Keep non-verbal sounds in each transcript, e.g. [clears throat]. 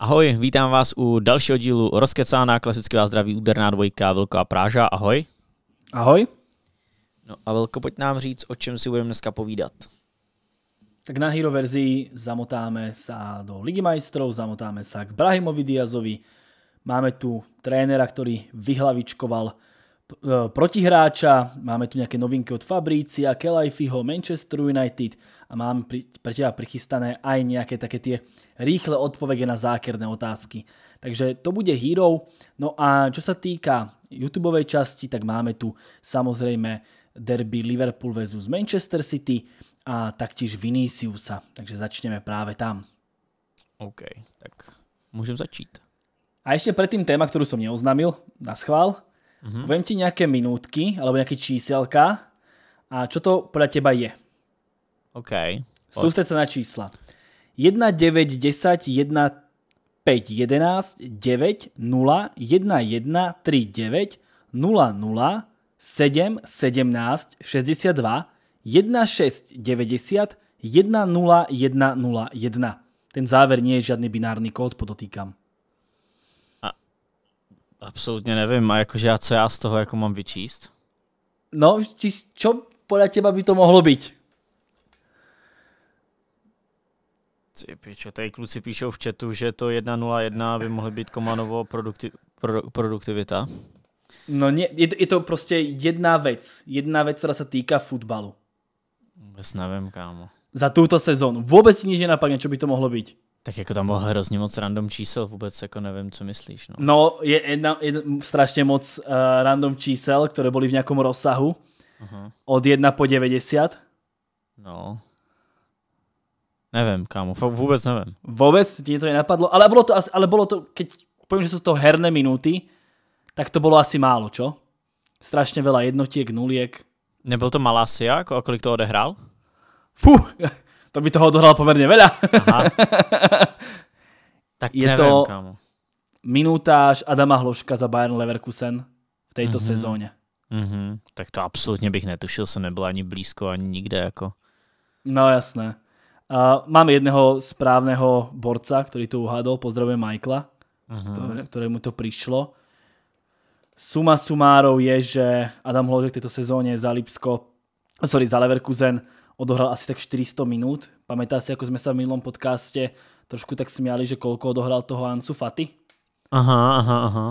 Ahoj, vítám vás u dalšího dílu Rozkecána, klasicky vás zdraví úderná dvojka Vilko a Práža. Ahoj. Ahoj. No a Vilko, pojď nám říct, o čem si budeme dneska povídat. Tak na Hero verzi zamotáme se do Ligy majstrov, zamotáme se k Brahimovi Diazovi. Máme tu trénera, který vyhlavičkoval Eh, protihráča, máme tu nejaké novinky od Fabrícia, Kelajfiho, Manchester United a mám pri, pre teba prichystané aj nejaké také tie rýchle odpovede na zákerné otázky. Takže to bude Hero. No a čo sa týka YouTube časti, tak máme tu samozrejme derby Liverpool vs Manchester City a taktiež Viniciusa. Takže začneme práve tam. OK, tak môžem začít. A ešte predtým téma, ktorú som neoznamil, na schvál. Mm-hmm. Poviem ti nějaké minutky, alebo nějaké číselka a čo to podle teba je. OK. Poď. se na čísla. 1, 9, 10, 1, 5, 11, 9, 0, 1, 1, 3, 9, 0, 0, 7, 17, 62, 1, 6, 90, 1, 0, 1, 0, 1. Ten záver nie je žiadny binárny kód, podotýkam. Absolutně nevím. A jakože já, co já z toho jako mám vyčíst? No, číst, čo podle těba by to mohlo být? Ty pičo, tady kluci píšou v chatu, že to 1.01 by mohly být komanovo produkti, pro, produktivita. No nie, je, to, je to prostě jedna věc. Jedna věc, která se týká fotbalu. Vůbec nevím, kámo. Za tuto sezónu. Vůbec nic nenapadne, co by to mohlo být. Tak jako tam bylo hrozně moc random čísel, vůbec jako nevím, co myslíš. No, no je jedna, jedna, strašně moc uh, random čísel, které byly v nějakom rozsahu. Uh-huh. Od 1 po 90. No. Nevím, kámo, vůbec nevím. Vůbec ti to nenapadlo, ale bylo to, ale bylo to, keď povím, že jsou to herné minuty, tak to bylo asi málo, čo? Strašně veľa jednotiek, nuliek. Nebyl to Malasia, kolik to odehrál? Fuh, to by toho odohral pomerne veľa. Aha. [laughs] tak je neviem, to kámo. minutáž Adama Hloška za Bayern Leverkusen v tejto mm-hmm. sezóně. Mm-hmm. Tak to absolutně bych netušil, jsem nebyl ani blízko, ani nikde jako. No jasné. Uh, mám jedného správného borca, který mhm. to uhádol, pozdravím Michaela, uh-huh. ktorému to prišlo. Suma sumárov je, že Adam Hložek v tejto sezóne za Lipsko, sorry, za Leverkusen odohral asi tak 400 minút. Pamätá si, ako sme sa v minulom podcaste trošku tak smiali, že koľko odohral toho Ansu Faty? Aha, aha, aha.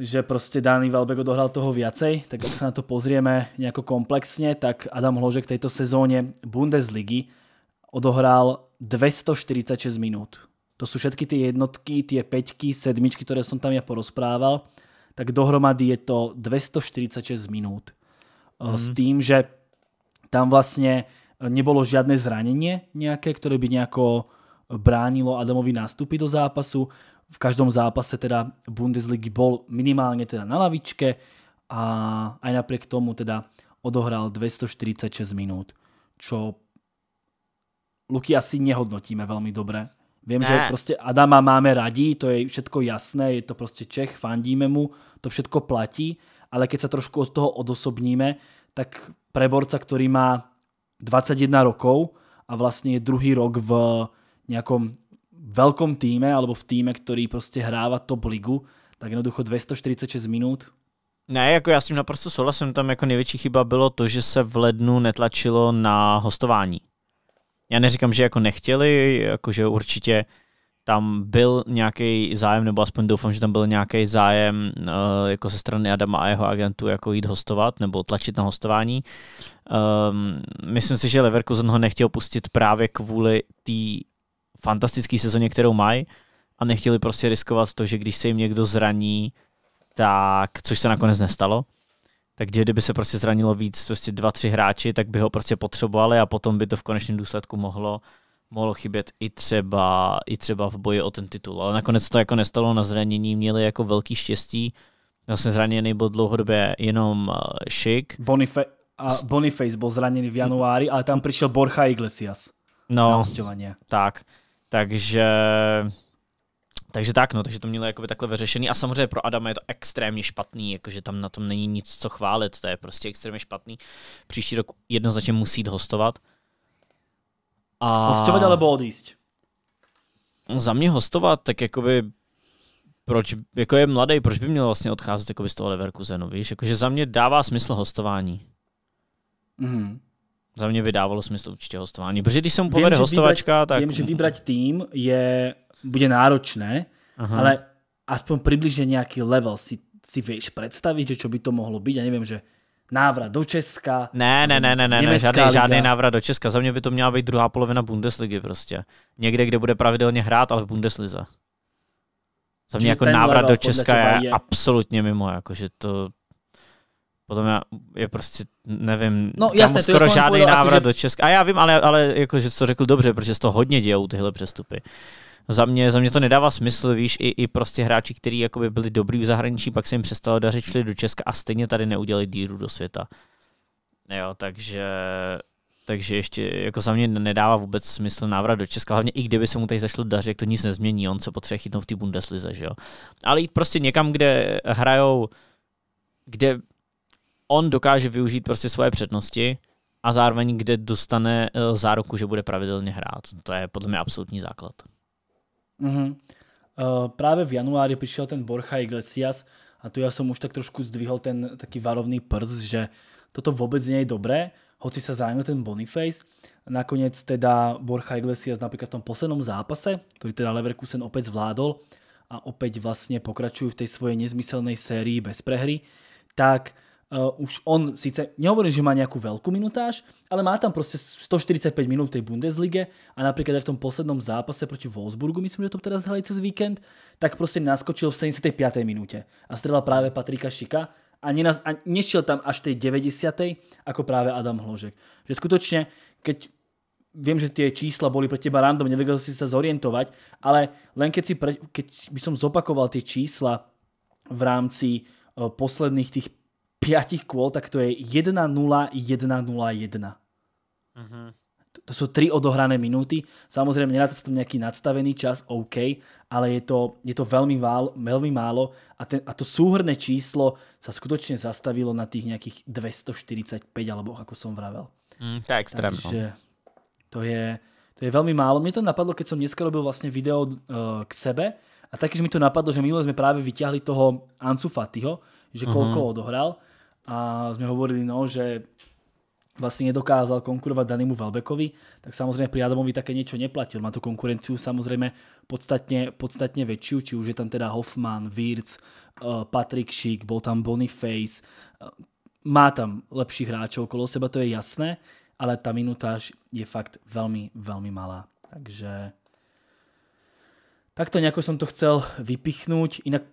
Že proste Dani Valbek odohral toho viacej, tak ak sa na to pozrieme nejako komplexne, tak Adam Hložek tejto sezóne Bundesligy odohral 246 minút. To sú všetky tie jednotky, tie peťky, sedmičky, ktoré som tam ja porozprával. Tak dohromady je to 246 minút. Mm. S tým, že tam vlastne eh, nebolo žiadne zranenie nejaké, ktoré by nejako eh, bránilo Adamovi nástupy do zápasu. V každom zápase teda Bundesligy bol minimálne teda na lavičke a aj napriek tomu teda odohral 246 minút, čo Luky asi nehodnotíme veľmi dobre. Viem, že prostě Adama máme radí, to je všetko jasné, je to prostě Čech, fandíme mu, to všetko platí, ale keď sa trošku od toho odosobníme, tak preborca, ktorý má 21 rokov a vlastne je druhý rok v nejakom veľkom týme alebo v týme, ktorý proste hráva top ligu, tak jednoducho 246 minút. Ne, jako já s tím naprosto souhlasím, tam jako největší chyba bylo to, že se v lednu netlačilo na hostování. Já neříkám, že jako nechtěli, jakože určitě tam byl nějaký zájem, nebo aspoň doufám, že tam byl nějaký zájem uh, jako ze strany Adama a jeho agentů jako jít hostovat nebo tlačit na hostování. Um, myslím si, že Leverkusen ho nechtěl pustit právě kvůli té fantastické sezóně, kterou mají a nechtěli prostě riskovat to, že když se jim někdo zraní, tak, což se nakonec nestalo, takže kdyby se prostě zranilo víc, prostě dva, tři hráči, tak by ho prostě potřebovali a potom by to v konečném důsledku mohlo uh, mohlo chybět i třeba, i třeba v boji o ten titul. Ale nakonec to jako nestalo na zranění, měli jako velký štěstí. Vlastně zraněný byl dlouhodobě jenom eh, Šik. Bonife- a Boniface byl zraněný v januári, ale tam přišel Borcha Iglesias. No, na hostování. tak. Takže takže tak, no, takže to mělo jakoby takhle vyřešený a samozřejmě pro Adama je to extrémně špatný, jakože tam na tom není nic co chválit, to je prostě extrémně špatný. Příští rok jednoznačně musí jít hostovat a... Hostovat alebo odísť? No, za mě hostovat, tak jakoby proč, jako je mladý, proč by měl vlastně odcházet jako z toho Leverkusenu, víš? Jakože za mě dává smysl hostování. Mm-hmm. Za mě by dávalo smysl určitě hostování, protože když jsem mu povede hostovačka, vybrať, tak... Vím, že vybrat tým je, bude náročné, Aha. ale aspoň přibližně nějaký level si, si víš představit, že čo by to mohlo být. Já nevím, že návrat do Česka. Ne, ne, ne, ne, ne, ne žádný, žádný návrat do Česka. Za mě by to měla být druhá polovina Bundesligy prostě. Někde, kde bude pravidelně hrát, ale v Bundeslize. Za mě Čiže jako návrat do Česka je, je absolutně mimo, jakože to potom já je prostě, nevím, no, jasně, skoro žádný návrat jako, že... do Česka. A já vím, ale, ale jakože to řekl dobře, protože to hodně dějou tyhle přestupy za mě, za mě to nedává smysl, víš, i, i prostě hráči, kteří jakoby byli dobrý v zahraničí, pak se jim přestalo dařit, šli do Česka a stejně tady neudělali díru do světa. No jo, takže, takže ještě jako za mě nedává vůbec smysl návrat do Česka, hlavně i kdyby se mu tady zašlo dařit, to nic nezmění, on se potřebuje chytnout v té Bundeslize, že jo. Ale jít prostě někam, kde hrajou, kde on dokáže využít prostě svoje přednosti, a zároveň kde dostane eh, záruku, že bude pravidelně hrát. To je podle mě absolutní základ. Uh-huh. Mhm. Uh, eh, práve v januári přišel ten Borja Iglesias a tu já som už tak trošku zdvihol ten taký varovný prst, že toto vůbec nie je dobré, hoci sa zranil ten Boniface. Nakoniec teda Borja Iglesias napríklad v tom poslednom zápase, ktorý teda Leverkusen opäť zvládol a opäť vlastne pokračujú v tej svojej nezmyselnej sérii bez prehry, tak uh, uh, už on síce, nehovorím, že má nejakú veľkú minutáž, ale má tam proste 145 minút v tej Bundeslige a napríklad aj v tom poslednom zápase proti Wolfsburgu, myslím, že to teraz hrali cez víkend, tak proste naskočil v 75. minúte a strela práve Patrika Šika a, nenaz, a nešiel tam až tej 90. ako práve Adam Hložek. Že skutočne, keď viem, že tie čísla boli pre teba random, nevedel si sa zorientovať, ale len keď, si pre, keď by som zopakoval tie čísla v rámci eh, posledných tých 5 kôl, tak to je 1-0-1-0-1. Mm-hmm. To, to sú tri odohrané minúty. Samozrejme, neráta sa tam nejaký nadstavený čas, OK, ale je to, je to veľmi, vál, veľmi málo a, ten, a to súhrné číslo sa skutočne zastavilo na tých nejakých 245, alebo ako som vravel. Mm, to je extrémno. Takže to je, to je veľmi málo. Mne to napadlo, keď som dneska robil vlastne video uh, k sebe a takéž mi to napadlo, že minule sme práve vyťahli toho Ansu Fatiho, že mhm. koľko mm-hmm. odohral a sme hovorili, no, že vlastne nedokázal konkurovať Danimu Valbekovi, tak samozrejme pri Adamovi také niečo neplatil. Má tu konkurenciu samozrejme podstatne, podstatne väčšiu, či už je tam teda Hoffman, Wirtz, eh, Patrick Schick, bol tam Boniface. Eh, má tam lepších hráčov okolo seba, to je jasné, ale tá minutáž je fakt veľmi, veľmi malá. Takže takto nejako som to chcel vypichnúť. Inak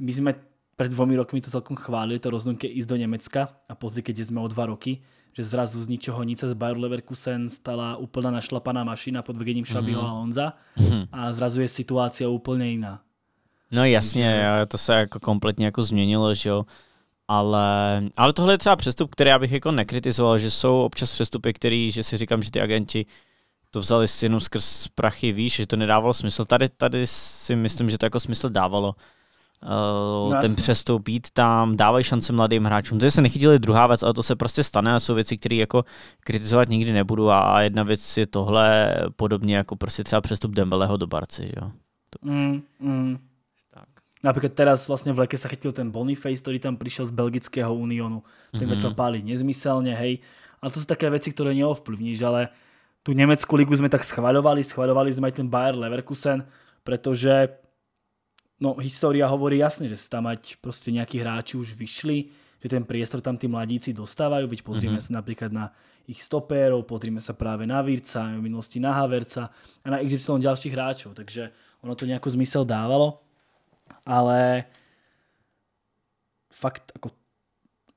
my sme pred dvomi rokmi to celkom chválili, to rozhodnutie ísť do Nemecka a pozri, keď sme o dva roky, že zrazu z ničoho nic sa z Bayer Leverkusen stala úplná našlapaná mašina pod vedením šabího mm. Alonza mhm. a zrazu je situácia úplne iná. No jasně, Takže... to se jako kompletně jako změnilo, že jo. Ale, ale tohle je třeba přestup, který já bych jako nekritizoval, že jsou občas přestupy, který, že si říkám, že ty agenti to vzali synu skrz prachy výš, že to nedávalo smysl. Tady, tady si myslím, že to jako smysl dávalo. Uh, no, ten jasný. přestup, jít tam, dávají šance mladým hráčům. To, je se nechytili druhá věc, ale to se prostě stane a jsou věci, které jako kritizovat nikdy nebudu a jedna věc je tohle podobně jako prostě třeba přestup Dembeleho do Barci. Jo? To... Mm, mm. Napríklad teraz vlastne v leke sa chytil ten Boniface, ktorý tam prišiel z belgického Uniónu. Ten mm -hmm. začal páliť nezmyselne, hej. A to sú také veci, ktoré neovplyvníš, ale tu nemeckú ligu sme tak schvaľovali, schvaľovali sme aj ten Bayer Leverkusen, pretože no história hovorí jasne, že tam mať proste nejakí hráči už vyšli, že ten priestor tam tí mladíci dostávajú, byť pozrieme mm-hmm. sa napríklad na ich stopérov, pozrieme sa práve na Vírca, v minulosti na Haverca a na XY ďalších hráčov, takže ono to nejakú zmysel dávalo, ale fakt ako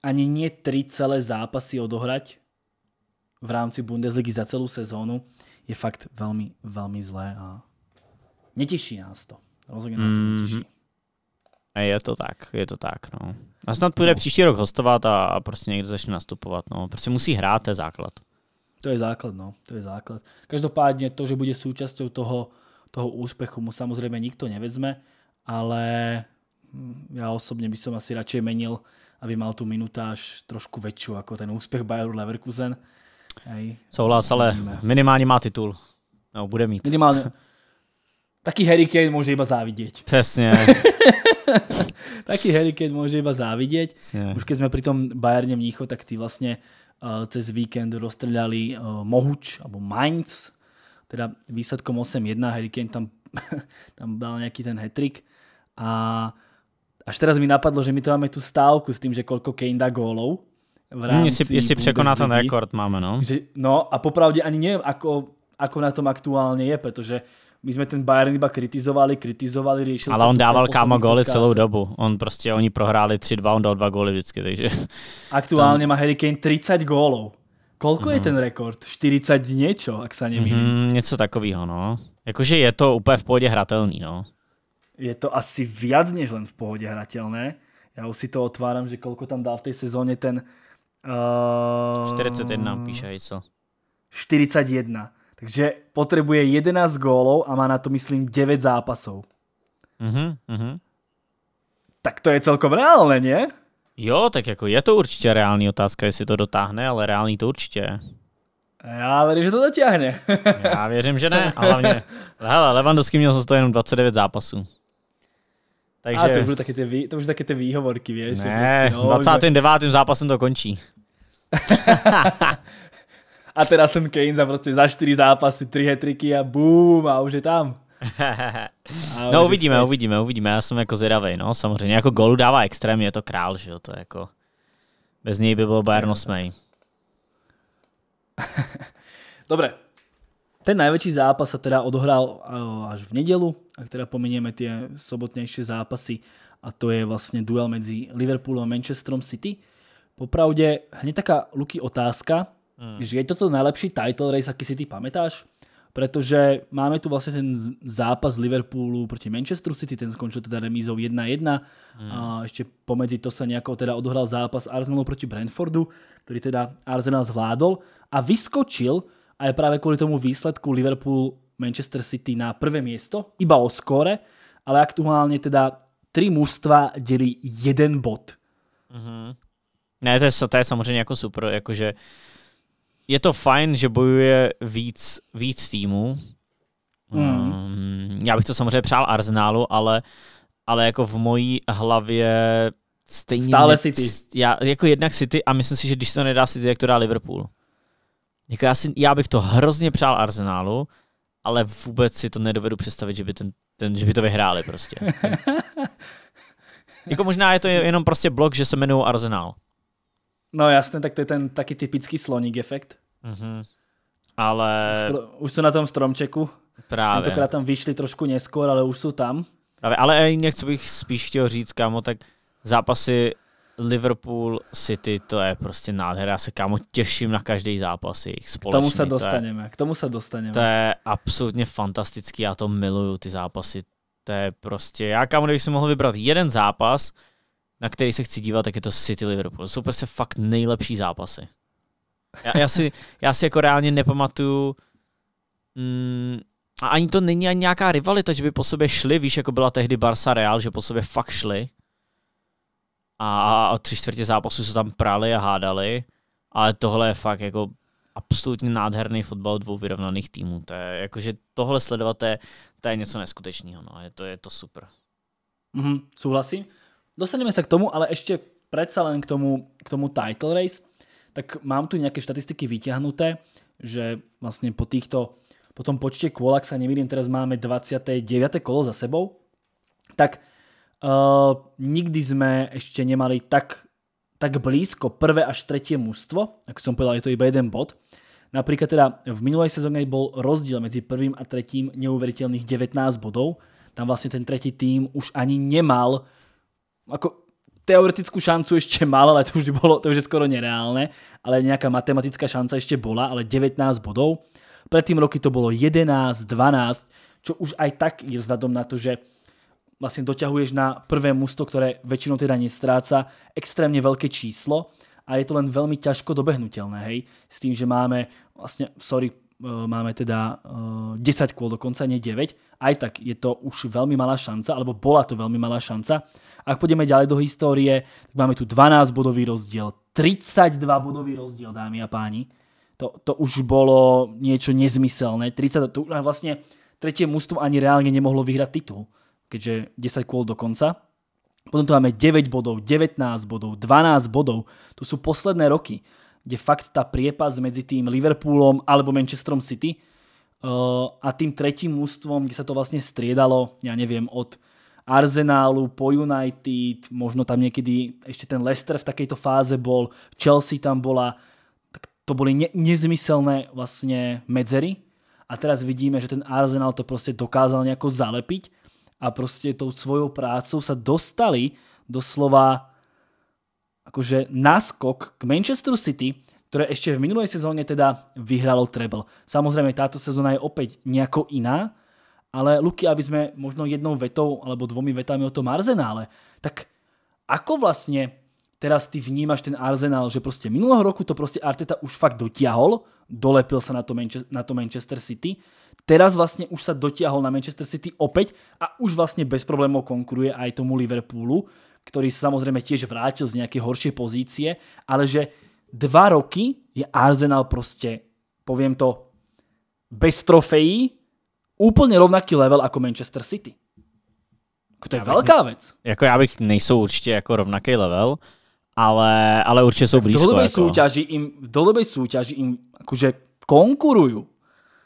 ani nie tri celé zápasy odohrať v rámci Bundesligy za celú sezónu je fakt veľmi, veľmi zlé a neteší nás to rozhodně nás to mhm. netěší. Je to tak, je to tak, no. A snad půjde no. příští rok hostovat a, prostě někdo začne nastupovat, no. Prostě musí hrát, to je základ. To je základ, no, to je základ. Každopádně to, že bude součástí toho, toho úspěchu, mu samozřejmě nikto nevezme, ale hm, já osobně bych som asi radšej menil, aby mal tu minutáž trošku větší, jako ten úspěch Bayer Leverkusen. Hej. Souhlas, ale minimálně má titul. No, bude mít. Minimálně, [laughs] taký Harry Kane môže iba závidieť. [laughs] Přesně. [laughs] taký Harry Kane môže iba závidieť. Už keď sme pri tom Bayerne Mnícho, tak tí vlastne uh, cez víkend rozstrelali uh, eh, Mohuč, alebo Mainz, teda výsledkom 8-1, Harry Kane tam, [laughs] tam dal nejaký ten hetrik a až teraz mi napadlo, že my to máme tu stávku s tým, že koľko Kane dá gólov, v hmm, rámci jestli, jestli překoná ten rekord máme, no. Že, no a popravdě ani nevím, ako, ako na tom aktuálně je, protože my jsme ten Bayern iba kritizovali, kritizovali, řešili. Ale on dával kámo góly celou dobu. On prostě, oni prohráli 3-2, on dal dva góly vždycky, takže... [laughs] Aktuálně tam... má Harry Kane 30 gólů. Kolko mm. je mhm. ten rekord? 40 něco, ak se nemýlím. Mm, něco takového, no. Jakože je to úplně v pohodě hratelný, no. Je to asi viac než len v pohodě hratelné. Já už si to otváram, že kolko tam dal v té sezóně ten... Uh... Eh, 41 píše, co? 41. Takže potrebuje 11 gólov a má na to myslím 9 zápasov. Mhm, mhm. Tak to je celkom reálne, nie? Jo, tak jako je to určitě reální otázka, jestli to dotáhne, ale reální to určitě Já věřím, že to dotáhne. [laughs] Já věřím, že ne. A hlavně, hele, Lewandowski měl zase to jenom 29 zápasů. Takže... A to už taky ty, vý, to už taky ty výhovorky, víš? Ne, prostě, no, 29. By... zápasem to končí. [laughs] A teraz ten Kane za prostě za čtyři zápasy, tři hetriky a boom a už je tam. [laughs] no uvidíme, spíš. uvidíme, uvidíme, já jsem jako zvědavej, no samozřejmě, jako golu dává extrémně, je to král, že jo, to je jako, bez něj by byl Bayern osmej. [laughs] Dobre, ten největší zápas se teda odohral eh, až v nedělu, a teda pomineme ty sobotnější zápasy a to je vlastně duel mezi Liverpoolem a Manchesterom City. Popravde, hned taká Luky otázka, Mm. Je toto najlepší title race, aký si ty pamätáš? Pretože máme tu vlastne ten zápas Liverpoolu proti Manchesteru City, ten skončil teda remízou 1-1 mm. a ešte pomedzi to sa nejako teda odohral zápas Arsenalu proti Brentfordu, ktorý teda Arsenal zvládol a vyskočil aj práve kvôli tomu výsledku Liverpool Manchester City na prvé miesto, iba o skóre, ale aktuálne teda tri mužstva delí jeden bod. Mm-hmm. Ne, to je, to je samozřejmě jako super, jakože uh, je to fajn, že bojuje víc, víc týmů. Hmm. Um, já bych to samozřejmě přál Arsenálu, ale, ale jako v mojí hlavě stejně... Stále mě, City. Já, jako jednak City a myslím si, že když to nedá City, jak to dá Liverpool. Jako já, si, já bych to hrozně přál Arsenálu, ale vůbec si to nedovedu představit, že by, ten, ten, že by to vyhráli prostě. Ten... [laughs] jako možná je to jenom prostě blok, že se jmenují Arsenal. No jasně, tak to je ten taky typický sloník efekt. Mm-hmm. Ale... Už, pro, už jsou na tom stromčeku. Právě. Tentokrát tam vyšli trošku neskôr, ale už jsou tam. Právě, ale jinak, co bych spíš chtěl říct, kámo, tak zápasy Liverpool City, to je prostě nádhera. Já se kámo těším na každý zápas jejich společný. K tomu se dostaneme, to je, k tomu se dostaneme. To je absolutně fantastický, já to miluju, ty zápasy. To je prostě, já kámo, kdybych si mohl vybrat jeden zápas, na který se chci dívat, tak je to City Liverpool. To jsou prostě fakt nejlepší zápasy. Já, já, si, já si jako reálně nepamatuju mm, a ani to není ani nějaká rivalita, že by po sobě šli, víš, jako byla tehdy Barca Real, že po sobě fakt šli a, a tři čtvrtě zápasů se tam prali a hádali, ale tohle je fakt jako absolutně nádherný fotbal dvou vyrovnaných týmů. To je, jako, že tohle sledovat, to je, to je něco neskutečného, no. je, to, je to super. Mm-hmm, souhlasím. Dostaneme sa k tomu, ale ešte predsa len k tomu, k tomu title race, tak mám tu nejaké štatistiky vyťahnuté, že vlastne po týchto, po tom počte kôl, ak sa nevidím, teraz máme 29. kolo za sebou, tak uh, nikdy sme ešte nemali tak, tak blízko prvé až tretie mužstvo, ako som povedal, je to iba jeden bod. Napríklad teda v minulej sezóne bol rozdiel medzi prvým a tretím neuveriteľných 19 bodov, tam vlastne ten tretí tým už ani nemal ako teoretickú šancu ešte mal, ale to už bolo, to už je skoro nereálne, ale nejaká matematická šanca ešte bola, ale 19 bodov. tým roky to bolo 11, 12, čo už aj tak je vzhľadom na to, že vlastne doťahuješ na prvé musto, ktoré väčšinou teda nestráca, extrémne veľké číslo a je to len veľmi ťažko dobehnutelné, hej, s tým, že máme vlastne, sorry, Eh, máme teda 10 eh, kôl dokonca, nie 9. Aj tak je to už veľmi malá šanca, alebo bola to veľmi malá šanca. Ak pôjdeme ďalej do histórie, tak máme tu 12 bodový rozdiel, 32 bodový rozdiel, dámy a páni. To, to už bolo niečo nezmyselné. 30, to, vlastne tretie mústvo ani reálne nemohlo vyhrať titul, keďže 10 kôl do konca. Potom tu máme 9 bodov, 19 bodov, 12 bodov. To sú posledné roky kde fakt tá priepas medzi tým Liverpoolom alebo Manchesterom City eh, a tým tretím ústvom, kde sa to vlastne striedalo, ja neviem, od Arsenalu, po United, možno tam niekedy ešte ten Leicester v takejto fáze bol, Chelsea tam bola, tak to boli ne nezmyselné vlastne medzery a teraz vidíme, že ten Arsenal to proste dokázal nejako zalepiť a proste tou svojou prácou sa dostali doslova akože naskok k Manchester City, ktoré ešte v minulej sezóne teda vyhralo treble. Samozrejme, táto sezóna je opäť nejako iná, ale Luky, aby sme možno jednou vetou alebo dvomi vetami o tom Arzenále, tak ako vlastne teraz ty vnímaš ten Arzenál, že proste minulého roku to proste Arteta už fakt dotiahol, dolepil sa na to, Manchester, na to Manchester City, teraz vlastne už sa dotiahol na Manchester City opäť a už vlastne bez problémov konkuruje aj tomu Liverpoolu ktorý sa samozrejme tiež vrátil z nejakej horšej pozície, ale že dva roky je Arsenal proste, poviem to, bez trofejí, úplne rovnaký level ako Manchester City. To je veľká vec. velká věc. Jako já bych nejsou určitě jako rovnaký level, ale, ale určitě jsou blízko. Jako- v dlhodobej mhm. jako. súťaži im, v dlhodobej súťaži im akože konkurujú.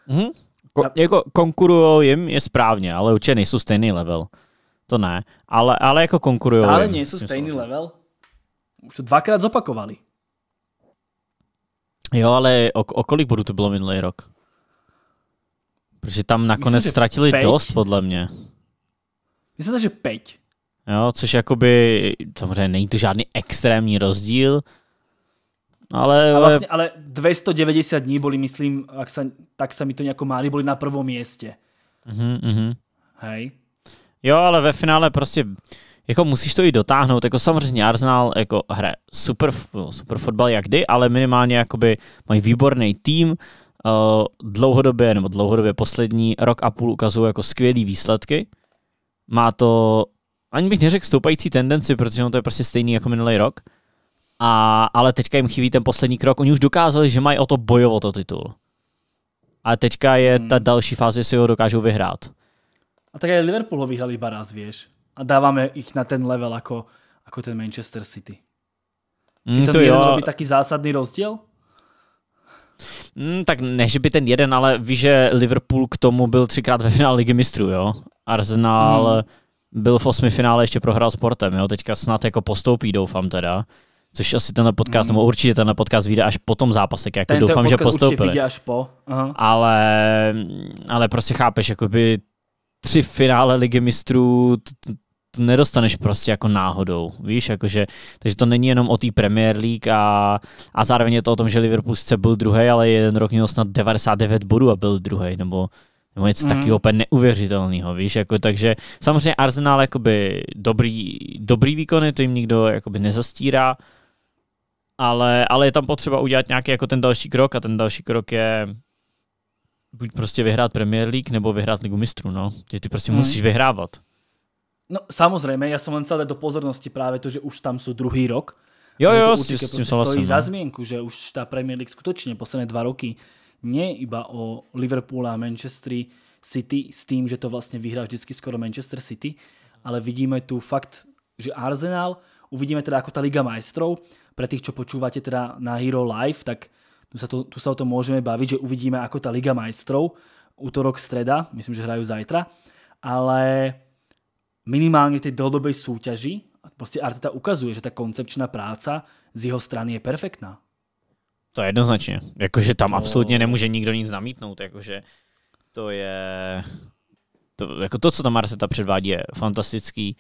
-hmm. Ko, jako konkurujú im je správně, ale určitě nejsou stejný level. To ne, ale, ale jako konkurují. Stále nejsou stejný level. Už to dvakrát zopakovali. Jo, ale o, o kolik bodů to bylo minulý rok? Protože tam nakonec Myslím, ztratili peť. dost, podle mě. Myslím, že 5. Jo, což jakoby, samozřejmě není to žádný extrémní rozdíl, ale... A vlastně, ale 290 dní byli, myslím, ak sa, tak se mi to nějak máli, byli na prvom místě. Uh-huh, mhm, mhm. uh-huh. Hej. Jo, ale ve finále prostě jako musíš to i dotáhnout, jako samozřejmě Arsenal jako hra super, no, super fotbal jak kdy, ale minimálně jakoby mají výborný tým, eh, dlouhodobě, nebo dlouhodobě poslední rok a půl ukazují jako skvělý výsledky. Má to, ani bych neřekl stoupající tendenci, protože on to je prostě stejný jako minulý rok. A, ale teďka jim chybí ten poslední krok. Oni už dokázali, že mají o to bojovat o titul. A teďka je ta hmm. další fáze, jestli ho dokážou vyhrát. A tak aj Liverpool ho vyhrali iba raz, vieš. A dávame ich na ten level ako, ako ten Manchester City. Mm, to jo. robí taky zásadný rozdíl? Mm, tak ne, že by ten jeden, ale víš, že Liverpool k tomu byl třikrát ve finále Ligy mistrů, jo? Arsenal mm. byl v osmi finále, ještě prohrál sportem, jo? Teďka snad jako postoupí, doufám teda. Což asi ten podcast, mm. nebo určitě ten podcast vyjde až po tom zápase, jako Tento doufám, že postoupili. Až po. Aha. Ale, ale prostě chápeš, jakoby tři finále Ligy mistrů nedostaneš prostě jako náhodou, víš, jakože, takže to není jenom o té Premier League a, a zároveň je to o tom, že Liverpool sice byl druhý, ale jeden rok měl snad 99 bodů a byl druhý, nebo nebo něco mm. taky úplně neuvěřitelného, víš, jako, takže samozřejmě Arsenal jakoby dobrý, dobrý výkony, to jim nikdo jakoby nezastírá, ale, ale je tam potřeba udělat nějaký jako ten další krok a ten další krok je buď prostě vyhrát Premier League nebo vyhrát Ligu mistrů, no. Že ty prostě mm. musíš vyhrávat. No samozřejmě, já jsem len do pozornosti právě to, že už tam jsou druhý rok. Jo, jo, to určite s, tím prostě stojí za no. zmínku, že už ta Premier League skutečně posledné dva roky nie iba o Liverpool a Manchester City s tým, že to vlastně vyhrá vždycky skoro Manchester City, ale vidíme tu fakt, že Arsenal, uvidíme teda jako ta Liga majstrov, pre tých, čo počúvate teda na Hero Live, tak tu sa, to, tu sa o tom môžeme baviť, že uvidíme, ako tá Liga majstrov, útorok, streda, myslím, že hrajú zajtra, ale minimálne v tej dlhodobej súťaži prostě Arteta ukazuje, že ta koncepčná práca z jeho strany je perfektná. To je jednoznačně. Jakože tam to... No. absolutně nemůže nikdo nic namítnout. Jakože to je... To, jako to, co tam Arteta předvádí, je fantastický.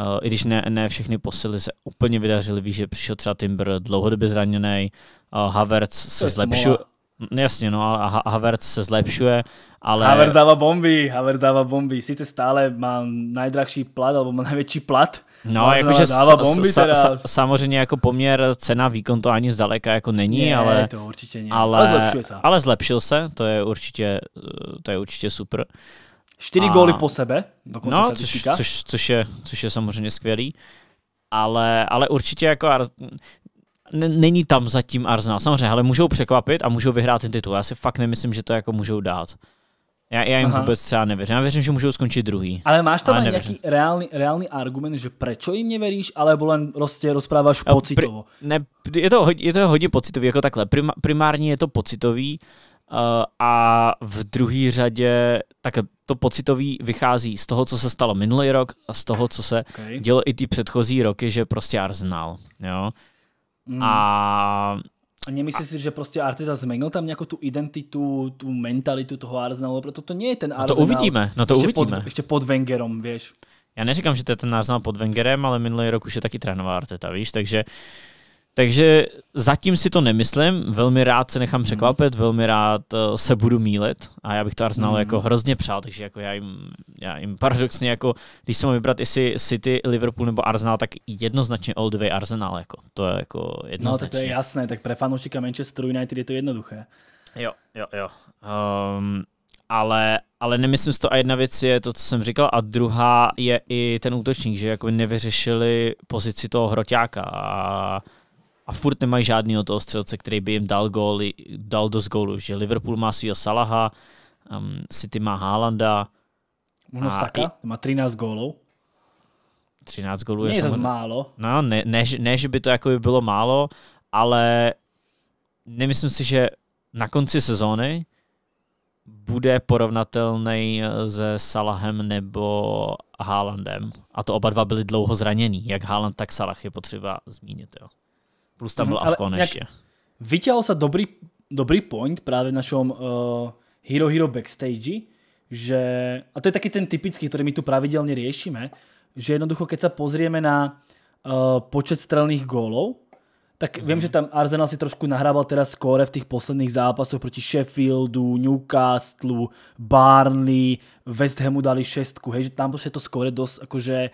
Uh, I když ne, ne všechny posily se úplně vydařily, víš, že přišel třeba Timber dlouhodobě zraněný, uh, eh, Havertz se zlepšuje. Hm, jasně, no, a Havertz se zlepšuje, ale... Havertz dává bomby, Havertz dává bomby. Sice stále má nejdražší plat, alebo má největší plat, No, jakože dává bomby sa, sa, samozřejmě jako poměr cena výkon to ani zdaleka jako není, nie, ale, to určitě ale, ale zlepšil se. Ale zlepšil se, to je určitě, eh, to je určitě super. Uh, Čtyři a... góly po sebe, dokonce no, což, což, což, je, což je samozřejmě skvělý. Ale, ale určitě jako Ar- není tam zatím Arsenal. Samozřejmě, ale můžou překvapit a můžou vyhrát ten titul. Já si fakt nemyslím, že to jako můžou dát. Já, já jim Aha. vůbec třeba nevěřím. Já věřím, že můžou skončit druhý. Ale máš tam ale nějaký reálný reálný argument, že proč jim neveríš, ale len prostě rozpráváš pocitovo? Pri, ne, je to, je to hodně pocitový, jako takhle. Prim, primárně je to pocitový. Eh, a v druhé řadě tak to pocitový vychází z toho, co se stalo minulý rok a z toho, co se okay. dělo i ty předchozí roky, že prostě Arsenal, jo. Mm. A a nemyslíš si, že prostě Arteta změnil tam nějakou tu identitu, tu mentalitu toho Arsenalu, Protože to není ten Arsenal. No to uvidíme, no to ještě uvidíme. Pod, ještě pod Wengerom, víš. Já neříkám, že to je ten Arsenal pod Wengerem, ale minulý rok už je taky trénoval Arteta, víš, takže uh, takže zatím si to nemyslím, velmi rád se nechám hmm. překvapit, velmi rád eh, se budu mílet a já bych to Arsenal mm. jako hrozně přál, takže jako já jim, já jim paradoxně jako, když si mám vybrat jestli City, Liverpool nebo Arsenal, tak jednoznačně Old way Arsenal, jako, to je jako jednoznačně. No tak to je jasné, tak pre fanoušika Manchester United je to jednoduché. Jo, jo, jo. Um, ale, ale nemyslím si to. A jedna věc je to, co jsem říkal, a druhá je i ten útočník, že jako nevyřešili pozici toho hroťáka. A a furt nemají od toho střelce, který by jim dal, góly, dal dost gólu. Že Liverpool má svého Salaha, um, City má Haalanda. Možno Saka, i... má 13 gólů. 13 gólů je, je samozřejmě... málo. No, ne, ne, ne, že by to jako by bylo málo, ale nemyslím si, že na konci sezóny bude porovnatelný eh, se Salahem nebo Haalandem. A to oba dva byli dlouho zranění. Jak Haaland, tak Salah je potřeba zmínit. Jo. Plus tam mhm, byl mm, Afkon ještě. Vyťahol se dobrý, dobrý point právě v našem uh, Hero Hero backstage, že, a to je taky ten typický, který my tu pravidelně riešime, že jednoducho keď se pozrieme na uh, počet strelných gólov, tak mm. vím, že tam Arsenal si trošku nahrával teraz skóre v těch posledních zápasoch proti Sheffieldu, Newcastlu, Barnley, West Hamu dali šestku, hej, že tam prostě to skóre dosť akože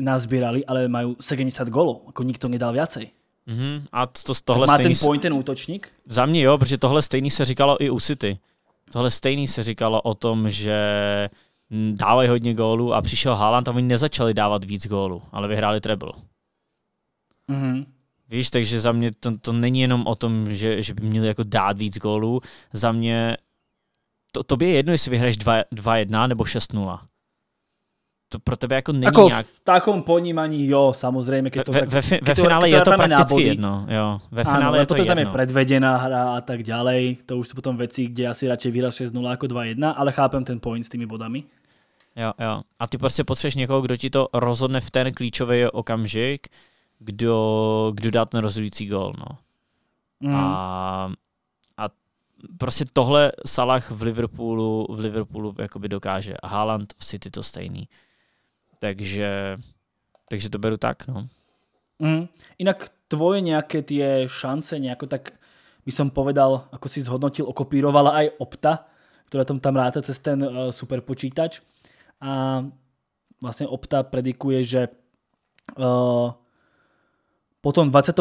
nazbírali, ale mají 70 gólov, jako nikto nedal viacej. Mm-hmm. A to, tohle tak má stejný... ten point ten útočník? Za mě jo, protože tohle stejný se říkalo i u City. Tohle stejný se říkalo o tom, že dávají hodně gólů a přišel Haaland a oni nezačali dávat víc gólů, ale vyhráli treble. Mm-hmm. Víš, takže za mě to, to není jenom o tom, že, že by měli jako dát víc gólů. Za mě to, tobě je jedno, jestli vyhraješ 2-1 nebo 6-0 to pro tebe jako není jako nějak... v takom ponímaní, jo, samozřejmě. Keď to ve, ve, ve, ve finále je to prakticky je jedno. Jo, ve finále ano, je to, jedno. tam je predvedená hra a tak ďalej. To už jsou potom věci, kde asi radši vyhráš 6-0 jako 2-1, ale chápem ten point s těmi bodami. Jo, jo. A ty prostě potřebuješ někoho, kdo ti to rozhodne v ten klíčový okamžik, kdo, kdo dá ten rozhodující gol. No. Mm. A, a prostě tohle Salah v Liverpoolu, v Liverpoolu jakoby dokáže. A Haaland v City to stejný. Uh, takže, takže to beru tak, no. Mm. Inak tvoje nějaké tie šance nejako tak by som povedal, ako si zhodnotil, okopírovala aj Opta, ktorá tam tam ráta cez ten e, uh, počítač A vlastne Opta predikuje, že uh, po tom 28.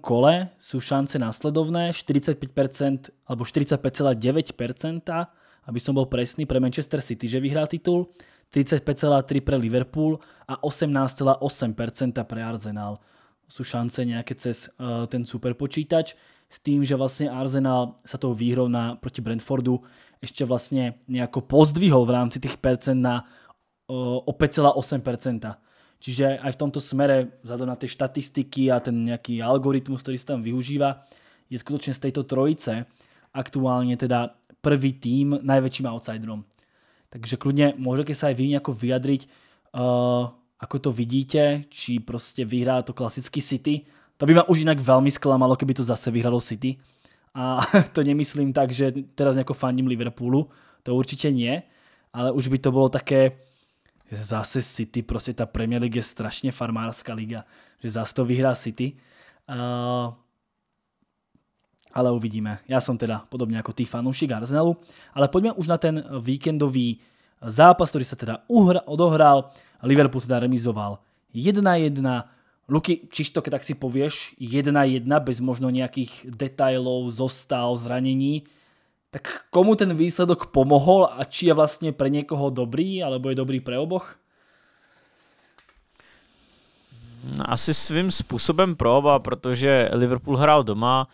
kole sú šance následovné 45% alebo 45,9%, aby som bol presný, pre Manchester City, že vyhrá titul 35,3 pre Liverpool a 18,8% pre Arsenal. Sú šance nejaké cez uh, ten superpočítač s tým, že vlastne Arsenal sa tou výhrou na, proti Brentfordu ešte vlastne nejako pozdvihol v rámci tých percent na uh, o 5,8%. Čiže aj v tomto smere, vzhľadom na tie štatistiky a ten nejaký algoritmus, ktorý sa tam využíva, je skutočne z tejto trojice aktuálne teda prvý tým najväčším outsiderom. Takže kludně môžete sa aj vy nejako vyjadriť, uh, eh, ako to vidíte, či prostě vyhrá to klasický City. To by ma už jinak velmi sklamalo, keby to zase vyhralo City. A [laughs] to nemyslím tak, že teraz nejako fandím Liverpoolu, to určitě nie, ale už by to bylo také, že zase City, prostě ta Premier League je strašně farmářská liga, že zase to vyhrá City. Uh, ale uvidíme. Ja som teda podobne ako ty fanúšik Arsenalu, ale poďme už na ten víkendový zápas, ktorý sa teda uhra, odohral. Liverpool teda remizoval 1-1. Luky, čisto keď tak si povieš 1-1 bez možno nejakých detailov, zostal, zranení, tak komu ten výsledok pomohol a či je vlastne pre niekoho dobrý, alebo je dobrý pre oboch? No, asi svým způsobem pro oba, protože Liverpool hrál doma,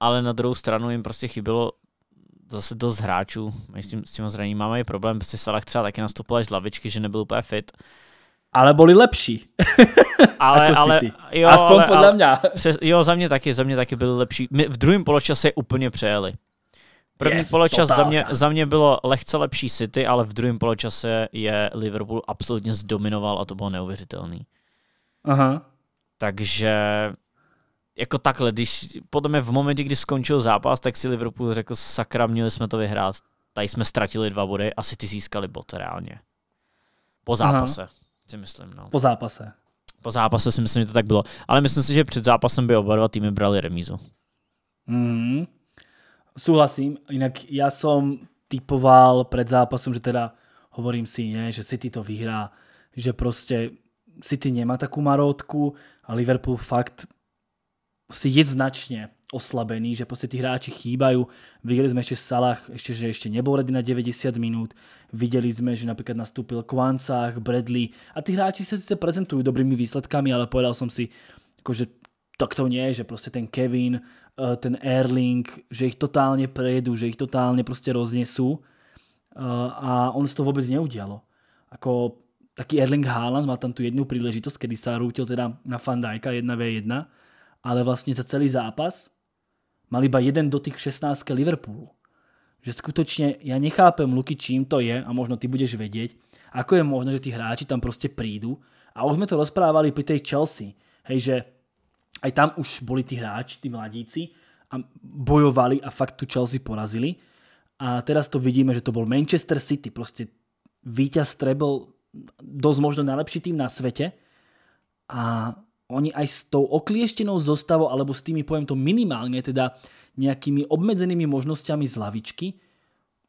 ale na druhou stranu jim prostě chybělo zase dost hráčů, My s tím, s tím zraněním máme i problém, prostě Salah třeba taky nastupoval z lavičky, že nebyl úplně fit. Ale byli lepší. [laughs] ale, jako ale, jo, Aspoň ale, podle mě. Přes, jo, za mě taky, za mě taky byli lepší. My v druhém poločase úplně přejeli. První yes, poločas za mě, za mě bylo lehce lepší City, ale v druhém poločase je Liverpool absolutně zdominoval a to bylo neuvěřitelný. Aha. Takže jako takhle, když podle mě v momentě, kdy skončil zápas, tak si Liverpool řekl, sakra, měli jsme to vyhrát, tady jsme ztratili dva body, asi ty získali bod reálně. Po zápase, Aha. si myslím. No. Po zápase. Po zápase si myslím, že to tak bylo. Ale myslím si, že před zápasem by oba dva týmy brali remízu. Mm. Súhlasím, Jinak já som typoval před zápasem, že teda hovorím si, ne, že City to vyhrá, že prostě City nemá takovou marotku a Liverpool fakt je značně oslabený, že prostě tí hráči chýbajú. Videli sme ešte Salah, ešte, že ešte nebol ready na 90 minút. Videli sme, že napríklad nastúpil Kvancách, Bradley a tí hráči sa sice prezentujú dobrými výsledkami, ale povedal som si, jako, že tak to nie, že prostě ten Kevin, eh, ten Erling, že ich totálne prejedu, že ich totálne prostě roznesú eh, a on se to vůbec neudialo. Ako taký Erling Haaland má tam tu jednu příležitost, kedy sa rútil teda na Fandajka 1v1 ale vlastně za celý zápas mal iba jeden dotyk v 16 Liverpoolu. Že skutočne ja nechápem, Luky, čím to je a možno ty budeš vedieť, ako je možné, že tí hráči tam proste prídu a už sme to rozprávali pri tej Chelsea, hej, že aj tam už boli tí hráči, tí mladíci a bojovali a fakt tu Chelsea porazili a teraz to vidíme, že to bol Manchester City, proste víťaz Treble, dosť možno najlepší tým na svete a oni aj s tou oklieštenou zostavou alebo s tými, poviem to minimálne, teda nejakými obmedzenými možnosťami z lavičky,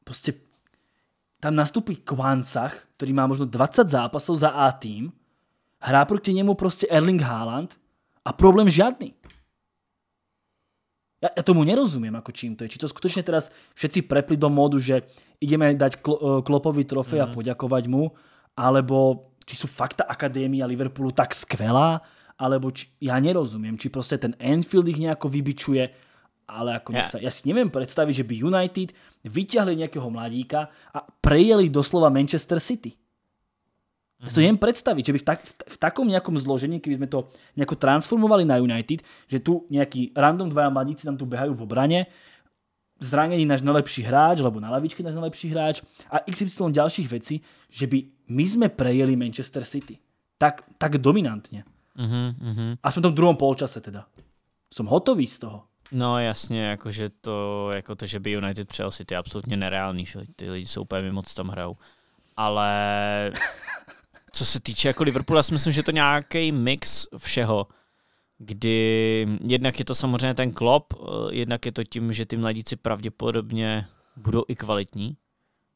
proste tam nastupí Kvancach, ktorý má možno 20 zápasov za A team, hrá proti nemu proste Erling Haaland a problém žiadny. Ja, ja tomu nerozumiem, ako čím to je. Či to skutočne teraz všetci prepli do módu, že ideme dať kl- e, Klopovi trofej mm. a mhm. poďakovať mu, alebo či sú fakta akadémia Liverpoolu tak skvelá, alebo či, ja nerozumiem, či proste ten Anfield ich nejako vybičuje, ale ako yeah. sa, ja si neviem predstaviť, že by United vyťahli nejakého mladíka a prejeli doslova Manchester City. Mm-hmm. Ja si to mhm. neviem predstaviť, že by v, tak, v, v takom nejakom zložení, keby sme to nejako transformovali na United, že tu nějaký random dvaja mladíci tam tu behajú v obrane, zranění náš najlepší hráč, alebo na lavičke náš najlepší hráč a XY ďalších vecí, že by my sme prejeli Manchester City. Tak, tak dominantne. Mm-hmm, mm-hmm. Aspoň v tom druhém polčase teda. Som hotový z toho. No jasně, jakože to, jako to, že by United přijel City, je absolutně nereálný, že ty lidi jsou úplně moc tam hrajou. Ale [laughs] co se týče jako Liverpoolu, já si myslím, že to nějaký mix všeho, kdy jednak je to samozřejmě ten klop, eh, jednak je to tím, že ty mladíci pravděpodobně budou i kvalitní,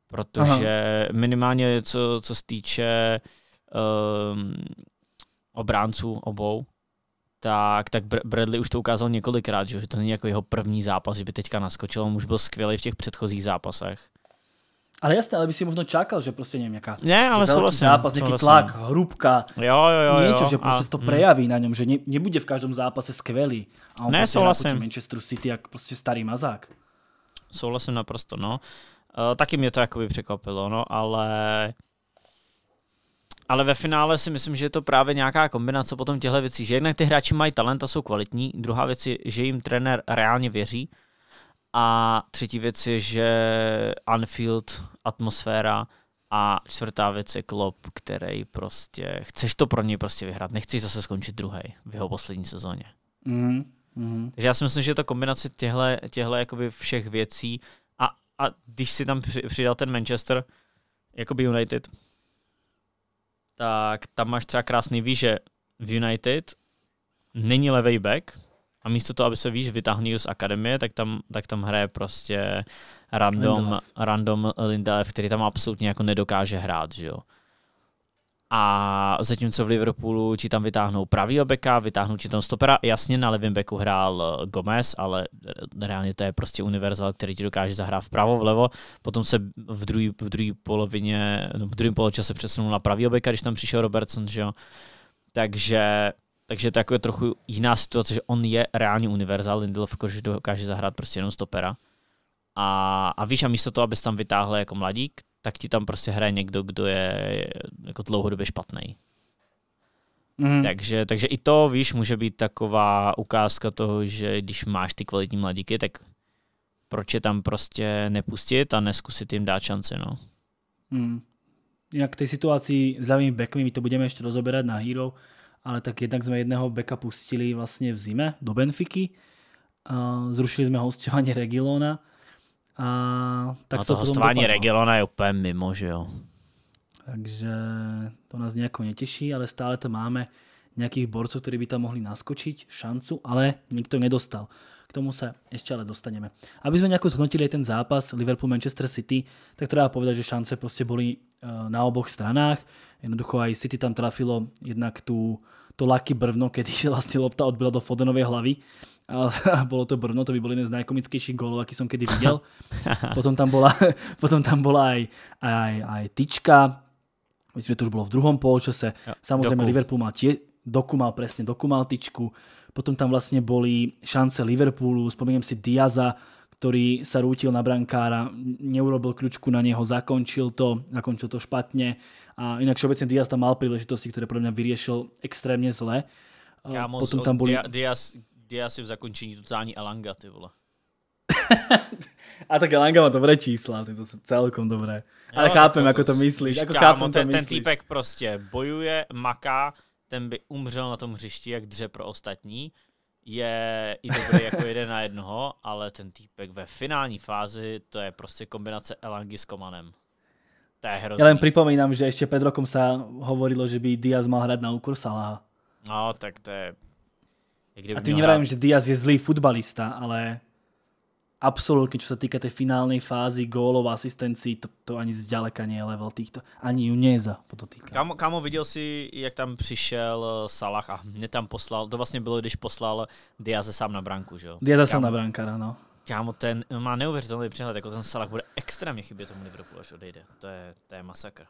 protože Aha. minimálně co, co se týče um, obránců obou, tak, tak Bradley už to ukázal několikrát, že to není jako jeho první zápas, že by teďka naskočil, on už byl skvělý v těch předchozích zápasech. Ale jasné, ale by si možno čakal, že prostě nevím, jaká. ne, ale souhlasím, zápas, nějaký tlak, hrubka, jo, jo, jo, niečo, že prostě a, to prejaví mm. na něm, že ne, nebude v každém zápase skvělý. A on ne, prostě souhlasím. Manchester City jak prostě starý mazák. Souhlasím naprosto, no. Uh, taky mě to jakoby překvapilo, no, ale ale ve finále si myslím, že je to právě nějaká kombinace potom těchto věcí, že jednak ty hráči mají talent a jsou kvalitní, druhá věc je, že jim trenér reálně věří a třetí věc je, že Anfield, atmosféra a čtvrtá věc je klub, který prostě, chceš to pro něj prostě vyhrát, nechceš zase skončit druhý v jeho poslední sezóně. Mm, hmm Takže já si myslím, že je to kombinace těhle jakoby všech věcí a, a když si tam přidal ten Manchester, jakoby United, tak tam máš třeba krásný víš, že v United není levej back a místo toho, aby se víš vytáhnul z akademie, tak tam, tak tam hraje prostě random, Lindelof. random Lindelef, který tam absolutně jako nedokáže hrát, že jo a zatímco v Liverpoolu ti tam vytáhnou pravýho beka, vytáhnou ti tam stopera. Jasně, na levém beku hrál eh, Gomez, ale eh, reálně to je prostě univerzál, který ti dokáže zahrát vpravo, vlevo. Potom se v druhé v druhý polovině, no, v druhém poločase přesunul na pravýho beka, když tam přišel Robertson, že jo. Takže takže to jako je trochu jiná situace, že on je reálně univerzál, Lindelof jakože dokáže zahrát prostě jenom stopera. A, a víš, a místo toho, abys tam vytáhl jako mladík, tak ti tam prostě hraje někdo, kdo je jako dlouhodobě špatný. Mm. Takže, takže i to, víš, může být taková ukázka toho, že když máš ty kvalitní mladíky, tak proč je tam prostě nepustit a neskusit jim dát šanci, no. Mm. Jinak k té situaci s ľavými backmi, my to budeme ještě rozoberat na Hero, ale tak jednak jsme jedného backa pustili vlastně v zime do Benfiky. Zrušili jsme hostování Regilona a, tak a to, to hostování Regelona je úplně mimo, že jo. Takže to nás nějak jako netěší, ale stále to máme nějakých borců, kteří by tam mohli naskočit, šancu, ale nikto nedostal. K tomu sa ešte ale dostaneme. Aby sme nejako zhodnotili ten zápas Liverpool-Manchester City, tak treba povedať, že šance proste boli eh, na oboch stranách. Jednoducho aj City tam trafilo jednak tú, to laky brvno, kedy [laughs] vlastne lopta odbila do Fodenovej hlavy. A, a bolo to brvno, to by bol jeden z najkomickejších gólov, aký som kedy videl. [laughs] potom tam bola, [laughs] potom tam bola aj, aj, aj tyčka, myslím, že to už bolo v druhom polčase. Ja, Samozrejme, Liverpool má tie, dokumal presne, dokumal tyčku. Potom tam vlastne boli šance Liverpoolu, spomeniem si Diaza, ktorý sa rútil na brankára, neurobil kľúčku na neho, zakončil to, zakončil to špatne. A inak všeobecne Diaz tam mal príležitosti, ktoré pre mňa vyriešil extrémne zle. Kámo, Potom tam boli... Diaz, Diaz je v zakončení totální Elanga, ty vole. [laughs] a tak Elanga má dobré čísla, ty to jsou celkom dobré. Ale jo, chápem, jako to, to myslíš. Jako chápem, ten, to myslíš. ten týpek prostě bojuje, maká, ten by umřel na tom hřišti jak dře pro ostatní, je i dobrý jako jeden na jednoho, ale ten týpek ve finální fázi, to je prostě kombinace Elangy s Komanem. To je hrozný. Já jen připomínám, že ještě před rokem se hovorilo, že by Diaz mal hrát na úkor Salaha. No, tak to je... a ty mi hrát... že Diaz je zlý futbalista, ale absolútne, čo sa týka tej finálnej fázy gólov, asistencií, to, to ani zďaleka nie je level týchto, ani to podotýka. Kámo, kámo, viděl si, jak tam přišel eh, Salah a mne tam poslal, to vlastně bylo, když poslal Diaze sám na branku, že jo? Diaze sám na branka, ano. Kámo, ten má neuvěřitelný přehled, jako ten Salah bude extrémně chybět tomu Liverpoolu, až odejde. To je, to je masakr.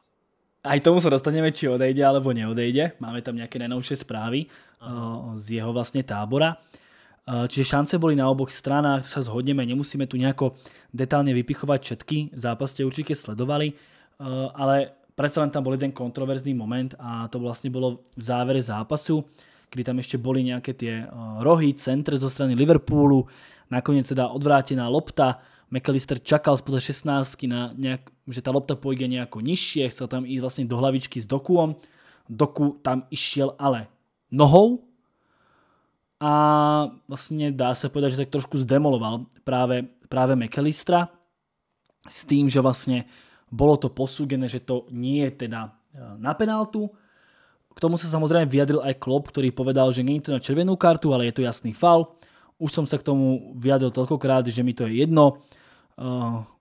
i tomu se dostaneme, či odejde alebo neodejde. Máme tam nějaké nejnovší zprávy uh, z jeho vlastně tábora. Eh, čiže šance boli na oboch stranách, to sa zhodneme, nemusíme tu nejako detálne vypichovať všetky, zápas ste určite sledovali, eh, ale predsa len tam bol jeden kontroverzný moment a to vlastne bolo v závere zápasu, kdy tam ešte boli nejaké tie eh, rohy, centre zo strany Liverpoolu, nakoniec teda odvrátená lopta, McAllister čakal spoza 16 na nejak, že tá lopta pôjde nejako nižšie, chcel tam ísť vlastne do hlavičky s Dokuom, Doku tam išiel ale nohou, a vlastně dá se povedať, že tak trošku zdemoloval práve, práve McAllistera s tým, že vlastne bolo to posúdené, že to nie je teda e, na penáltu. K tomu sa samozrejme vyjadril aj Klopp, ktorý povedal, že nie je to na červenú kartu, ale je to jasný fal. Už som sa k tomu vyjadril toľkokrát, že mi to je jedno. E,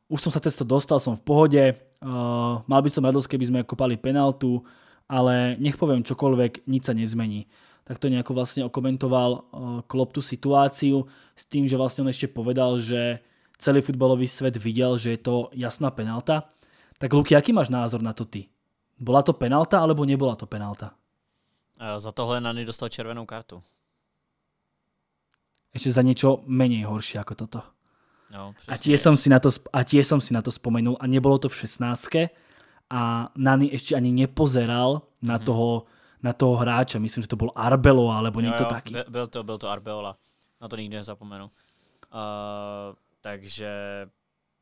už som sa to dostal, som v pohode. mal by som radosť, keby sme kopali penaltu, ale nech poviem čokoľvek, nič sa nezmení tak to nejako vlastne okomentoval eh, Klopp tú situáciu s tým, že vlastne on ešte povedal, že celý futbalový svet videl, že je to jasná penalta. Tak Luky, aký máš názor na to ty? Byla to penalta, alebo nebyla to penalta? Eh, za tohle Nany dostal červenou kartu. Ještě za něco méně horší jako toto. No, a tie, som si na to, a tie som si na to spomenul a nebolo to v 16 a Nani ešte ani nepozeral na mhm. toho na toho hráče. Myslím, že to byl Arbelo, alebo někdo taký. Byl to, byl to Arbeola. Na to nikdy nezapomenu. Uh, takže,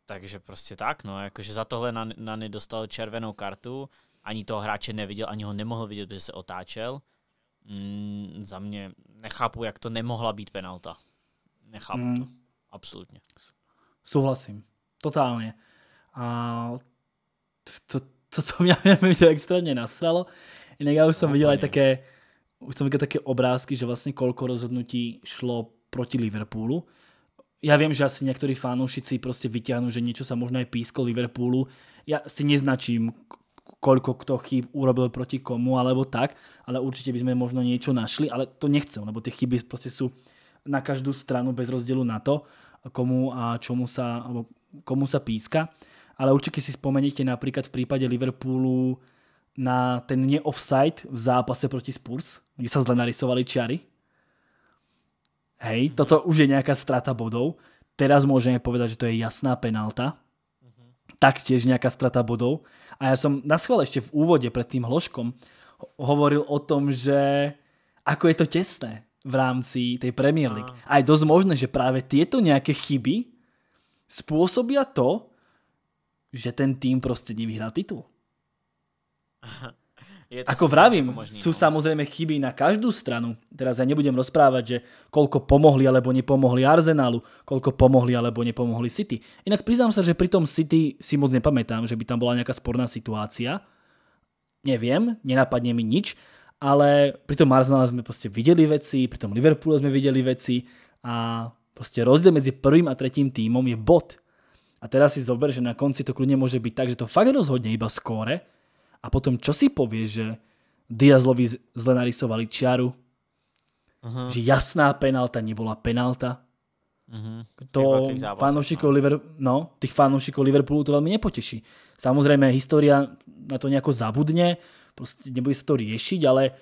takže prostě tak, no, jakože za tohle Nany dostal červenou kartu, ani toho hráče neviděl, ani ho nemohl vidět, protože se otáčel. Mm, za mě nechápu, jak to nemohla být penalta. Nechápu mm. to. Absolutně. Souhlasím. Totálně. A to, to, to mě, [laughs] mě to extrémně nasralo. Jinak já už jsem viděl i také, už jsem viděl také obrázky, že vlastně kolko rozhodnutí šlo proti Liverpoolu. já vím že asi některý fanoušci prostě vytáhnou, že něco se možná i písklo Liverpoolu. já si neznačím, koľko kto chýb urobil proti komu alebo tak, ale určite by sme možno niečo našli, ale to nechcem, lebo tie chyby proste sú na každú stranu bez rozdielu na to, komu a čomu sa, alebo komu sa píska. Ale určite si spomeníte napríklad v prípade Liverpoolu na ten offside v zápase proti Spurs, kdy se zle narysovali čary. Hej, toto už je nějaká strata bodov. Teraz můžeme povedať, že to je jasná penalta. Taktiež nejaká strata bodov. A ja som na schvále ešte v úvode pred tým hložkom hovoril o tom, že ako je to tesné v rámci tej Premier League. A je dosť možné, že práve tieto nejaké chyby spôsobia to, že ten tým proste nevyhrá titul. Je to Ako vravím, jako možný, sú no. samozrejme chyby na každú stranu. Teraz ja nebudem rozprávať, že koľko pomohli alebo nepomohli Arsenalu, koľko pomohli alebo nepomohli City. Inak priznám sa, že pri tom City si moc nepamätám, že by tam bola nejaká sporná situácia. Neviem, nenapadne mi nič, ale pri tom Arsenale sme proste videli veci, pri tom Liverpoole sme videli veci a proste rozdiel medzi prvým a tretím týmom je bod. A teraz si zober, že na konci to kľudne môže byť tak, že to fakt rozhodne iba skóre, a potom čo si povieš, že Diazlovi zle narysovali čiaru, uh-huh. že jasná penalta nebola penalta. Uh-huh. Mhm. To fanúšikov no. Liver... no, tých fanúšikov Liverpoolu to veľmi nepoteší. Samozrejme, história na to nejako zabudne, proste nebude sa to riešiť, ale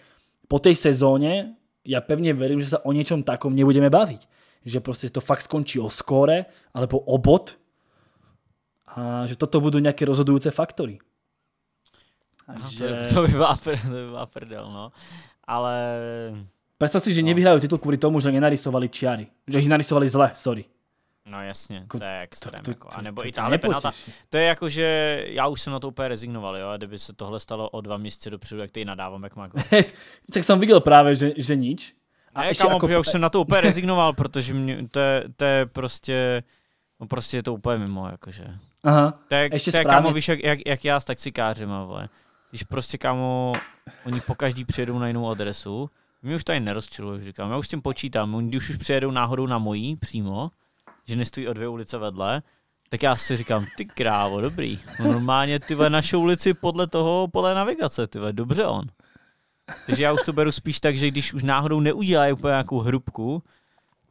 po tej sezóne ja pevne verím, že sa o niečom takom nebudeme baviť. Že proste to fakt skončí o skóre alebo o bod a že toto budú nejaké rozhodujúce faktory. Takže... Aha, to, to, by byla, to by byla prdel, no. Ale... Představ si, že no. nevyhrajú titul kvůli tomu, že nenarysovali čiary. Že ich narysovali zle, sorry. No jasně, jako to je extrém. To, jako. A nebo i tahle penalta. To je jako, že já už jsem na to úplně rezignoval, jo? A kdyby se tohle stalo o dva měsíce dopředu, jak ty nadávám, jak má [laughs] Tak jsem viděl právě, že, že nič. A ne, ještě kamo, jako... já už jsem na to úplně rezignoval, protože mě, to, je, to je prostě, no prostě je to úplně mimo, jakože. Aha, to je, ještě to je kamo, víš, jak, jak, jak já s taxikářem, vole když prostě kámo, oni po každý přijedou na jinou adresu, mě už tady nerozčiluje, říkám, já už s tím počítám, oni když už přijedou náhodou na mojí přímo, že nestojí o dvě ulice vedle, tak já si říkám, ty krávo, dobrý. Normálně ty naše ulici podle toho, podle navigace, ty dobře on. Takže já už to beru spíš tak, že když už náhodou neudělají úplně nějakou hrubku,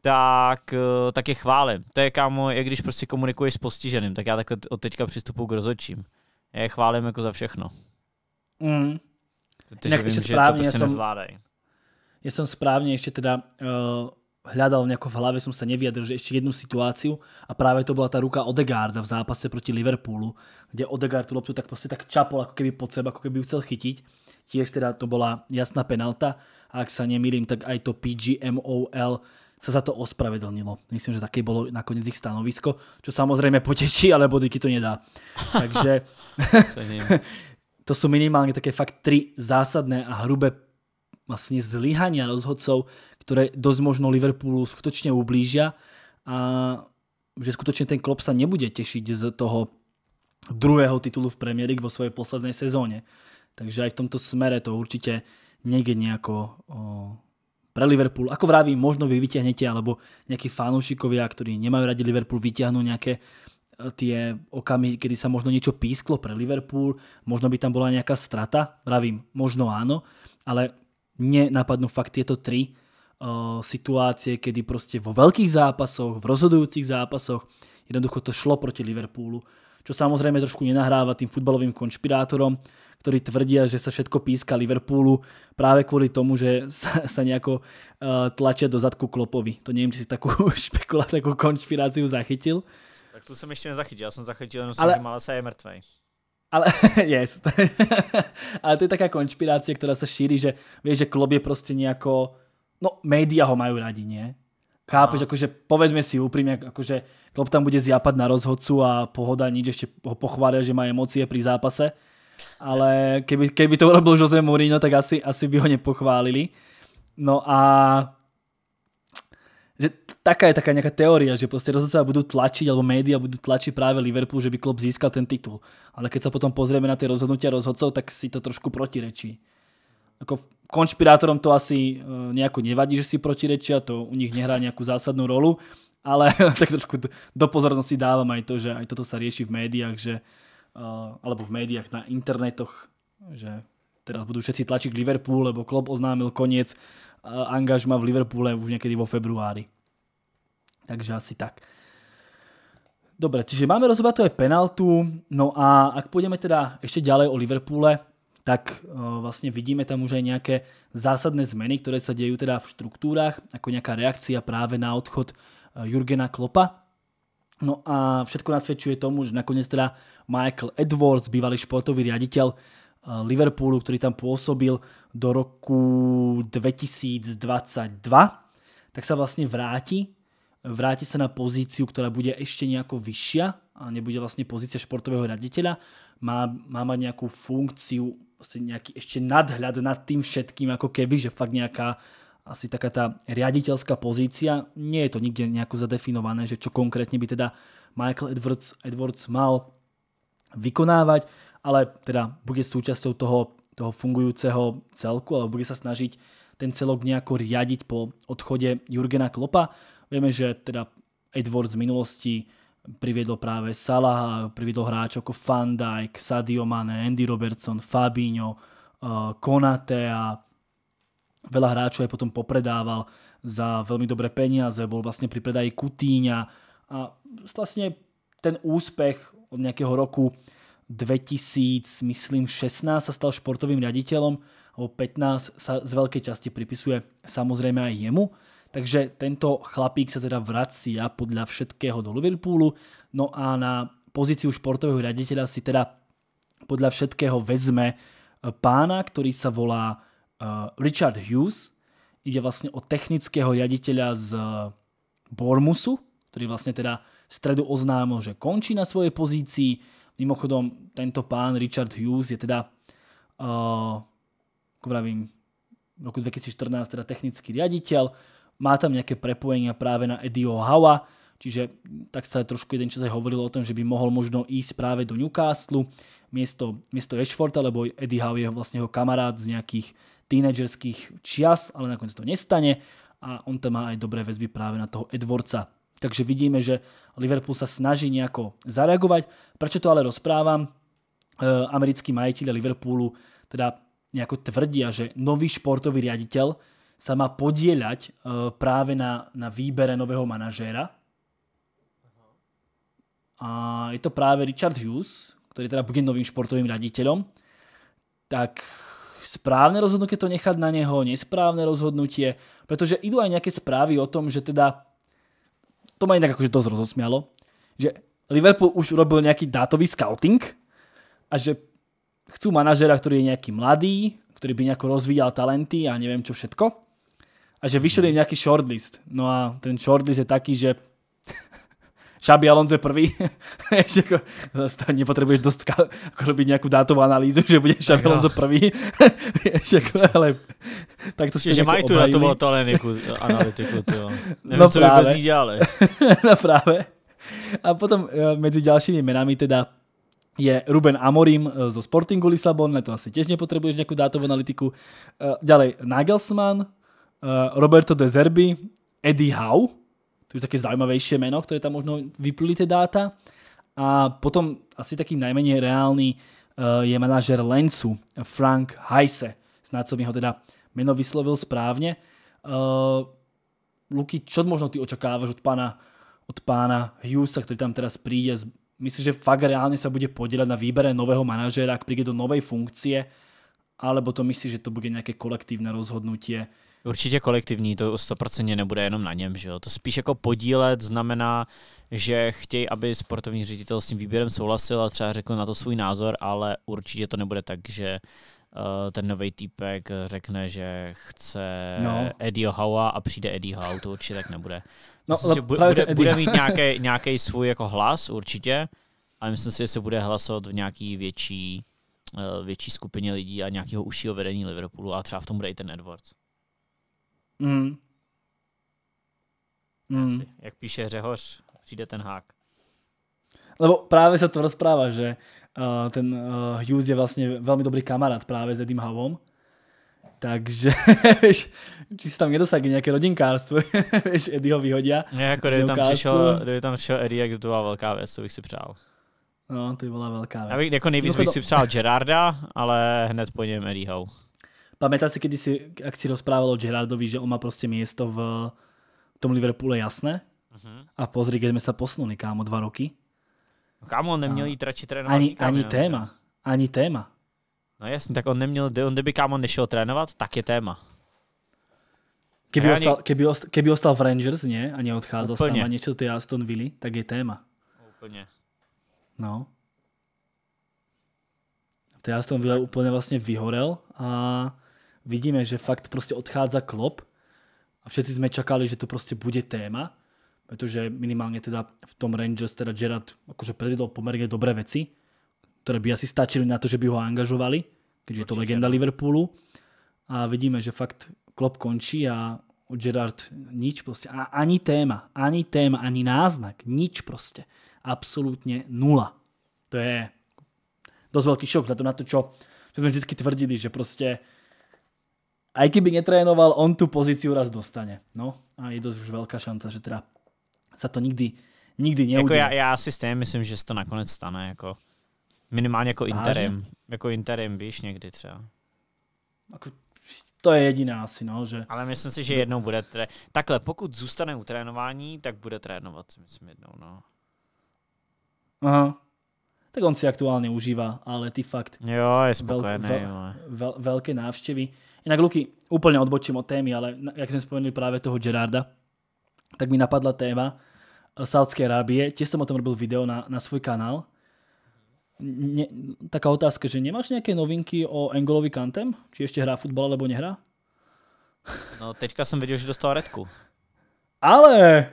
tak, eh, tak je chválím. To je kámo, jak když prostě komunikuješ s postiženým, tak já takhle od teďka přistupuji k rozhodčím. Já je chválím jako za všechno. Mm. Takže Inak viem, že správne, to prostě ja som, Ja som správne ešte teda uh, hľadal nejako v hlave, som sa nevyjadril, že ešte jednu situáciu a práve to bola tá ruka Odegaarda v zápase proti Liverpoolu, kde Odegaard tú loptu tak proste tak čapol ako keby pod seba, ako keby ju chcel chytiť. Tiež teda to bola jasná penalta a ak sa nemýlim, tak aj to PGMOL sa za to ospravedlnilo. Myslím, že také bolo nakoniec ich stanovisko, čo samozrejme poteší, ale bodyky to nedá. Takže... [laughs] to sú minimálne také fakt tri zásadné a hrubé vlastne zlyhania rozhodcov, ktoré dosť možno Liverpoolu skutočne ublížia a že skutočne ten klop sa nebude tešiť z toho druhého titulu v Premier League vo svojej poslednej sezóne. Takže aj v tomto smere to určite niekde nejako o, pre Liverpool. Ako vravím, možno vy vyťahnete, alebo nejakí fanúšikovia, ktorí nemajú radi Liverpool, vyťahnú nejaké Eh, tie okamihy, kedy sa možno niečo písklo pre Liverpool, možno by tam bola nejaká strata, pravím, možno áno, ale napadnú fakt tieto tri uh, eh, situácie, kedy proste vo veľkých zápasoch, v rozhodujúcich zápasoch jednoducho to šlo proti Liverpoolu, čo samozrejme trošku nenahráva tým futbalovým konšpirátorom, ktorí tvrdia, že sa všetko píska Liverpoolu práve kvôli tomu, že sa, [laughs] sa nejako uh, eh, tlačia do zadku Klopovi. To neviem, či si takú [laughs] špekuláciu, takú konšpiráciu zachytil to jsem ještě nezachytil, já jsem zachytil jenom ale... Malasa je mrtvý. Ale, yes. [laughs] [laughs] ale to je taká konšpirácia, která se šíří, že víš, že klub je prostě nějako, no média ho mají rádi, nie? Chápeš, no. akože povedzme si úprimně, jako, že klub tam bude zjápat na rozhodcu a pohoda nič, ještě ho pochválil, že má emocie pri zápase. Ale keby, keby to urobil Jose Mourinho, tak asi, asi by ho nepochválili. No a že taká je taká nejaká teória, že proste rozhodca budú tlačiť, alebo média budú tlačiť práve Liverpool, že by Klopp získal ten titul. Ale keď sa potom pozrieme na tie rozhodnutia rozhodcov, tak si to trošku protirečí. Ako konšpirátorom to asi eh, nejako nevadí, že si protirečia, to u nich nehrá nejakú zásadnú rolu, ale [laughs] tak trošku do pozornosti dávam aj to, že aj toto sa rieši v médiách, že, eh, alebo v médiách na internetoch, že teraz budú všetci tlačiť Liverpool, lebo Klopp oznámil koniec Eh, angažma v Liverpoole už niekedy vo februári. Takže asi tak. Dobre, čiže máme aj penaltu, no a ak pôjdeme teda ešte ďalej o Liverpoole, tak eh, vlastne vidíme tam už aj nejaké zásadné zmeny, ktoré sa dejú teda v štruktúrach, ako nejaká reakcia práve na odchod eh, Jurgena Klopa. No a všetko nasvedčuje tomu, že nakoniec teda Michael Edwards, bývalý športový riaditeľ, Eh, Liverpoolu, ktorý tam pôsobil do roku 2022, tak sa vlastne vráti. Vráti sa na pozíciu, ktorá bude ešte nejako vyššia a nebude vlastne pozícia športového raditeľa. Má, má mať nejakú funkciu, asi nejaký ešte nadhľad nad tým všetkým, ako keby, že fakt nejaká asi taká tá riaditeľská pozícia. Nie je to nikde nejako zadefinované, že čo konkrétne by teda Michael Edwards, Edwards mal vykonávať ale teda bude súčasťou toho, toho fungujúceho celku, ale bude sa snažiť ten celok nejako riadiť po odchode Jurgena Klopa. Vieme, že teda Edward z minulosti priviedol práve Salaha, priviedol hráčov ako Van Dijk, Sadio Mane, Andy Robertson, Fabinho, eh, Konate a veľa hráčov aj potom popredával za veľmi dobré peniaze, bol vlastne pri predaji Kutíňa a vlastne ten úspech od nejakého roku 2000, myslím 16 sa stal športovým riaditeľom, alebo 15 sa z veľkej časti pripisuje samozrejme aj jemu. Takže tento chlapík sa teda vracia podľa všetkého do Liverpoolu. No a na pozíciu športového riaditeľa si teda podľa všetkého vezme eh, pána, ktorý sa volá eh, Richard Hughes. Ide vlastne o technického riaditeľa z eh, Bormusu, ktorý vlastne teda v stredu oznámil, že končí na svojej pozícii Mimochodom, tento pán Richard Hughes je teda, uh, ako vravím, v roku 2014 teda technický riaditeľ, má tam nejaké prepojenia práve na Eddieho Hawa, čiže tak sa trošku jeden čas aj hovorilo o tom, že by mohol možno ísť práve do Newcastle miesto, miesto Ashforda, lebo Eddie Howe je vlastne jeho kamarát z nejakých tínedžerských čias, ale nakoniec to nestane a on tam má aj dobré väzby práve na toho Edwardsa. Takže vidíme, že Liverpool sa snaží nejako zareagovať. Prečo to ale rozprávam? E, eh, americkí majiteľe Liverpoolu teda nejako tvrdia, že nový športový riaditeľ sa má podieľať e, eh, práve na, na výbere nového manažéra. A je to práve Richard Hughes, ktorý teda bude novým športovým riaditeľom. Tak správne rozhodnutie to nechať na neho, nesprávne rozhodnutie, pretože idú aj nejaké správy o tom, že teda to ma inak akože dosť rozosmialo, že Liverpool už urobil nejaký dátový scouting a že chcú manažera, ktorý je nejaký mladý, ktorý by nejako rozvíjal talenty a neviem čo všetko. A že vyšiel im nejaký shortlist. No a ten shortlist je taký, že Šabi Alonso je prvý, ještě [laughs] jako, nepotřebuješ dost jako robit nějakou dátovou analýzu, že bude Šabi no. Alonso prvý, ještě [laughs] jako, ale tak to jste Že mají tu datovou analytiku, analytiku [laughs] no Nevím, no co právě. by bez ní dělali. no právě. A potom eh, mezi dalšími jmenami teda je Ruben Amorim eh, zo Sportingu Lisabon, na to asi tiež nepotrebuješ nejakú dátovú analytiku. Eh, ďalej Nagelsmann, Roberto De Zerbi, Eddie Howe, to je také zaujímavejšie meno, ktoré tam možno vypluli tie dáta. A potom asi taký najmenej reálny eh, je manažer Lensu, Frank Heise. Snáď som ho teda meno vyslovil správne. Eh, Luky, čo možno ty očakávaš od pána, od pána Hughesa, ktorý tam teraz príde? myslím, že fakt reálne sa bude podielať na výbere nového manažera, ak príde do novej funkcie? Alebo to myslíš, že to bude nejaké kolektívne rozhodnutie Určitě kolektivní, to 100% nebude jenom na něm, že jo? To spíš jako podílet znamená, že chtějí, aby sportovní ředitel s tím výběrem souhlasil a třeba řekl na to svůj názor, ale určitě to nebude tak, že eh, ten nový týpek řekne, že chce no. Eddie Howa a přijde Eddie Howe, to určitě tak nebude. No, myslím, že bude, bude mít nějaký svůj jako hlas určitě, ale myslím si, že se bude hlasovat v nějaký větší, eh, větší skupině lidí a nějakého užšího vedení Liverpoolu a třeba v tom bude i ten Edwards. Mm. Mm. Asi, jak píše Řehoř, přijde ten hák. Lebo právě se to rozpráva, že uh, ten uh, Hughes je vlastně velmi dobrý kamarád právě s Edim Havom. Takže, [laughs] víš, či si tam nedosadí nějaké rodinkárstvo, [laughs] víš, Eddie ho vyhodia. Ne, jako kdyby tam, přišel, kdyby tam přišel Eddie, jak by to byla velká věc, to bych si přál. No, to by byla velká věc. Já bych jako nejvíc bych si přál Gerarda, ale hned po něm Eddie Howe. Pamätáš si, kedy si, ak si rozprával o Gerardovi, že on má proste miesto v tom Liverpoole jasné? Mhm. A pozri, keď sme sa posunuli, kámo, dva roky. No, kámo, on neměl jít radši trénovat ani, ani téma, ani téma. No jasně, tak on neměl, on kdyby kámo nešel trénovat, tak je téma. Keby, ani... ostal, keby, ostal, keby ostal v Rangers, nie? A neodcházel Úplně. tam a niečo ty Aston Villa, tak je téma. Úplně. No. Ty Aston Villa úplně vlastně vyhorel a vidíme, že fakt prostě odchádza klop a všetci jsme čakali, že to prostě bude téma, protože minimálně teda v tom Rangers teda Gerard akože predvedol pomerne dobré veci, které by asi stačily na to, že by ho angažovali, keďže je to legenda Liverpoolu. A vidíme, že fakt klop končí a Gerard nič prostě. A ani téma, ani téma, ani náznak, nič prostě. Absolutně nula. To je dost velký šok na to, na to čo, čo jsme vždycky tvrdili, že prostě aj keby netrénoval, on tú pozíciu raz dostane. No a je dosť už veľká šanta, že teda sa to nikdy, nikdy neudí. Jako já, já si tým myslím, že se to nakonec stane. Jako, minimálně jako interim. Vážně? Jako interim, víš, někdy třeba. Ako, to je jediná asi, no. Že... Ale myslím si, že jednou bude... tre... Takhle, pokud zůstane u trénování, tak bude trénovat, si myslím, jednou, no. Aha. Tak on si aktuálně užívá, ale ty fakt... Jo, je spokojený, vel, vel, vel, velké návštěvy. Inak Luky, úplne odbočím od témy, ale jak sme spomenuli práve toho Gerarda, tak mi napadla téma eh, saudské Arábie. Tiež som o tom robil video na, na svoj kanál. Ne, taká otázka, že nemáš nejaké novinky o Engolovi Kantem? Či ešte hrá futbal, alebo nehrá? [laughs] No teďka jsem viděl, že dostal redku. Ale!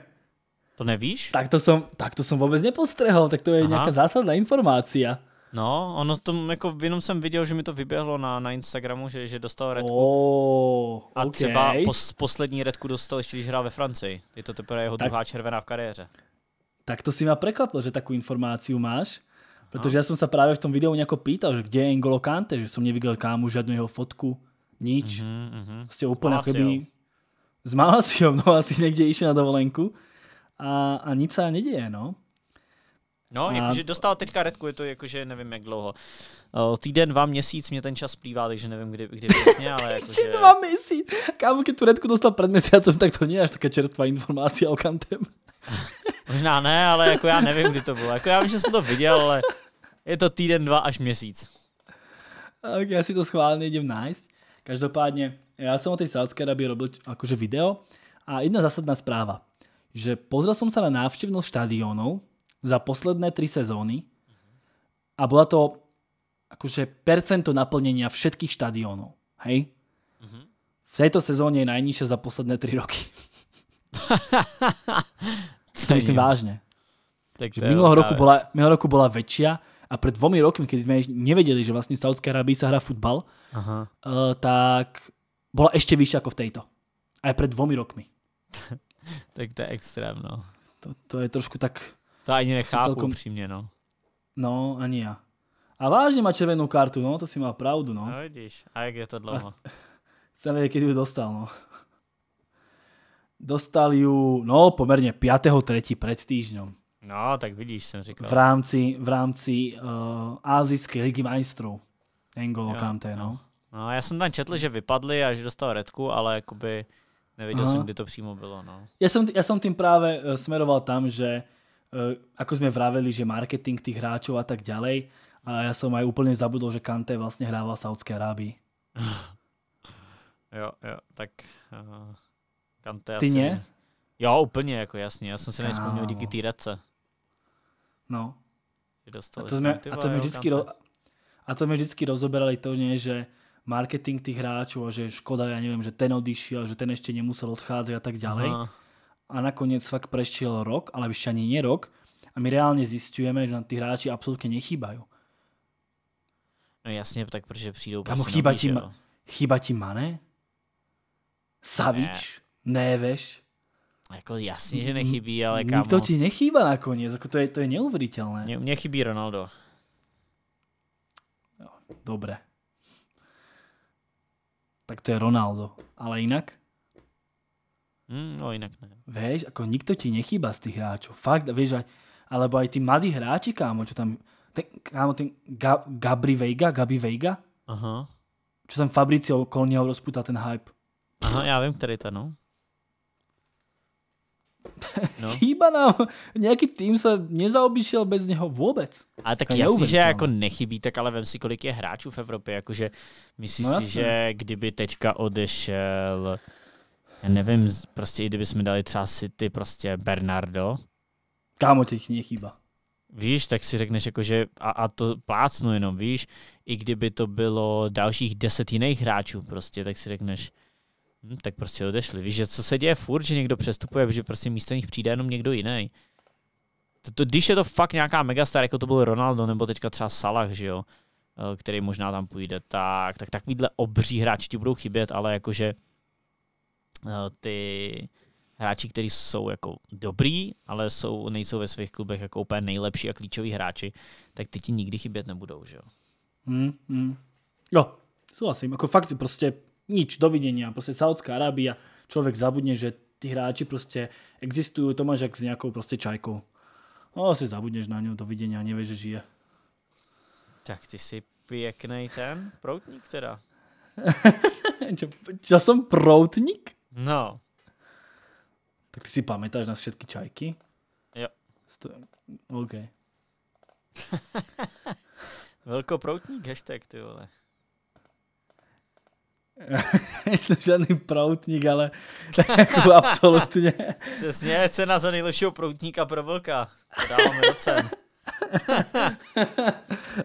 To nevíš? Tak to som, tak to som vôbec nepostrehol, tak to je Aha. nejaká zásadná informácia. No, ono tom, jako jenom jsem viděl, že mi to vyběhlo na, na Instagramu, že, že dostal redku. Oh, a okay. třeba pos, poslední redku dostal ještě, když hrál ve Francii. Je to teprve jeho tak, druhá červená v kariéře. Tak to si mě překvapilo, že takovou informaci máš. Protože já jsem se právě v tom videu nějak pýtal, že kde je N'Golo Kante, že jsem neviděl kámu žádnou jeho fotku, nič. Mm-hmm, mm-hmm. Prostě úplně Zmála si ho, no asi někde išel na dovolenku a, a nic se neděje, no. No, a... jakože dostal teďka redku, je to jakože nevím jak dlouho. O, týden, dva, měsíc, mě ten čas plývá, takže nevím kdy, kdy přesně, ale [laughs] jakože... dva měsíc! Kámo, když tu redku dostal před měsícem, tak to není až taková čerstvá informace kantem. [laughs] Možná ne, ale jako já nevím, kdy to bylo. Jako já vím, že jsem to viděl, ale je to týden, dva až měsíc. Ok, já si to schválně jdem najít. Každopádně, já jsem o té Saudské Arabii robil jakože video a jedna zásadná správa, že pozrel som sa na návštevnosť štadiónov za posledné tri sezóny a bola to akože percento naplnenia všetkých štadiónov. Hej? V tejto sezóne je najnižšia za posledné tri roky. [laughs] to myslím vážne. Tak to minulého, roku bola, minulého roku bola väčšia a pred dvomi rokmi, keď sme nevedeli, že vlastne v Saudskej Arábii sa hrá futbal, Aha. Uh, tak bola ešte vyššia ako v tejto. Aj pred dvomi rokmi. [laughs] tak to je extrémno. To, to je trošku tak to ani nechápu celkom... přímě, no. No, ani já. A vážně má červenou kartu, no, to si má pravdu, no. No vidíš, a jak je to dlouho? Chcem [laughs] vědět, kdy dostal, no. Dostal ju, no, poměrně 5.3. před týždňom. No, tak vidíš, jsem říkal. V rámci, v rámci uh, eh, azijské ligy majstrů. N'Golo Kante, no. No, já jsem tam četl, že vypadli a že dostal redku, ale jakoby nevěděl Aha. jsem, kdy to přímo bylo, no. Já jsem, já jsem tím právě eh, smeroval tam, že Eh, ako sme vraveli, že marketing tých hráčov a tak ďalej. A ja som aj úplne zabudol, že Kante vlastne hrával v Saudskej Arábii. [laughs] Jo, jo, tak uh, Kante Ty asi... ne? Jo, úplně, jako jasně. Já jsem si nevzpomněl díky té radce. No. a to, jsme, a to vždycky, ro, a to mi vždycky rozoberali to, nie, že marketing tých a že škoda, já nevím, že ten odišiel, že ten ještě nemusel odchádzať a tak ďalej. Aha a nakoniec fakt prešiel rok, ale ešte ani nie rok a my reálne zistujeme, že nám tí hráči absolútne nechýbajú. No jasně, tak protože přijdou Kamu, prostě chýba, ti, ma, chýba ti Mane? Savič? Ne. Neveš? Jako jasně, že nechybí, ale kámo. Nikto ti nechýba nakonec, jako to je, to je neuvěřitelné. Mně, chybí Ronaldo. Dobré. Tak to je Ronaldo. Ale jinak? Mm, no inak ne. Vieš, ako nikto ti nechýba z tých hráčov. Fakt, vieš, aj, alebo aj tí mladí hráči, kámo, čo tam, ten, kámo, ten Ga, Gabri Vega, Gabi Vega. Aha. čo tam Fabricio okolo neho rozputá ten hype. Aha, já vím, který to, no. [laughs] No. Chýba nám, nějaký tým se nezaobišel bez něho vůbec. A tak jasně, že jako nechybí, tak ale vem si, kolik je hráčů v Evropě, jakože myslíš no, si, že kdyby teďka odešel já nevím, prostě i kdybychom dali třeba City, prostě Bernardo. Kámo, těch mě chýba. Víš, tak si řekneš jako, že a, a to plácnu jenom, víš, i kdyby to bylo dalších deset jiných hráčů prostě, tak si řekneš, hm, tak prostě odešli. Víš, že co se děje furt, že někdo přestupuje, že prostě místo nich přijde jenom někdo jiný. To, to, když je to fakt nějaká megastar, jako to byl Ronaldo, nebo teďka třeba Salah, že jo, eh, který možná tam půjde, tak, tak takovýhle obří hráči ti budou chybět, ale jakože Eh, ty hráči, kteří jsou jako dobrý, ale jsou, nejsou ve svých klubech jako úplně nejlepší a klíčoví hráči, tak ty ti nikdy chybět nebudou, že jo? Mm, mm. Jo, souhlasím. Jako fakt prostě nič, dovidění. Prostě Saudská Arábia, člověk zabudne, že ty hráči prostě existují, to máš jak s nějakou prostě čajkou. No, asi zabudneš na něj, a nevíš, že žije. Tak ty si pěkný ten proutník teda. Co? [laughs] čo proutník? No. Tak ty si pamätáš na všetky čajky? Jo. Sto... OK. [laughs] Velkoproutník hashtag, ty vole. [laughs] Nejsem žádný proutník, ale [laughs] jako absolutně. Přesně, cena za nejlepšího proutníka pro vlka. To dáváme do cen. [laughs]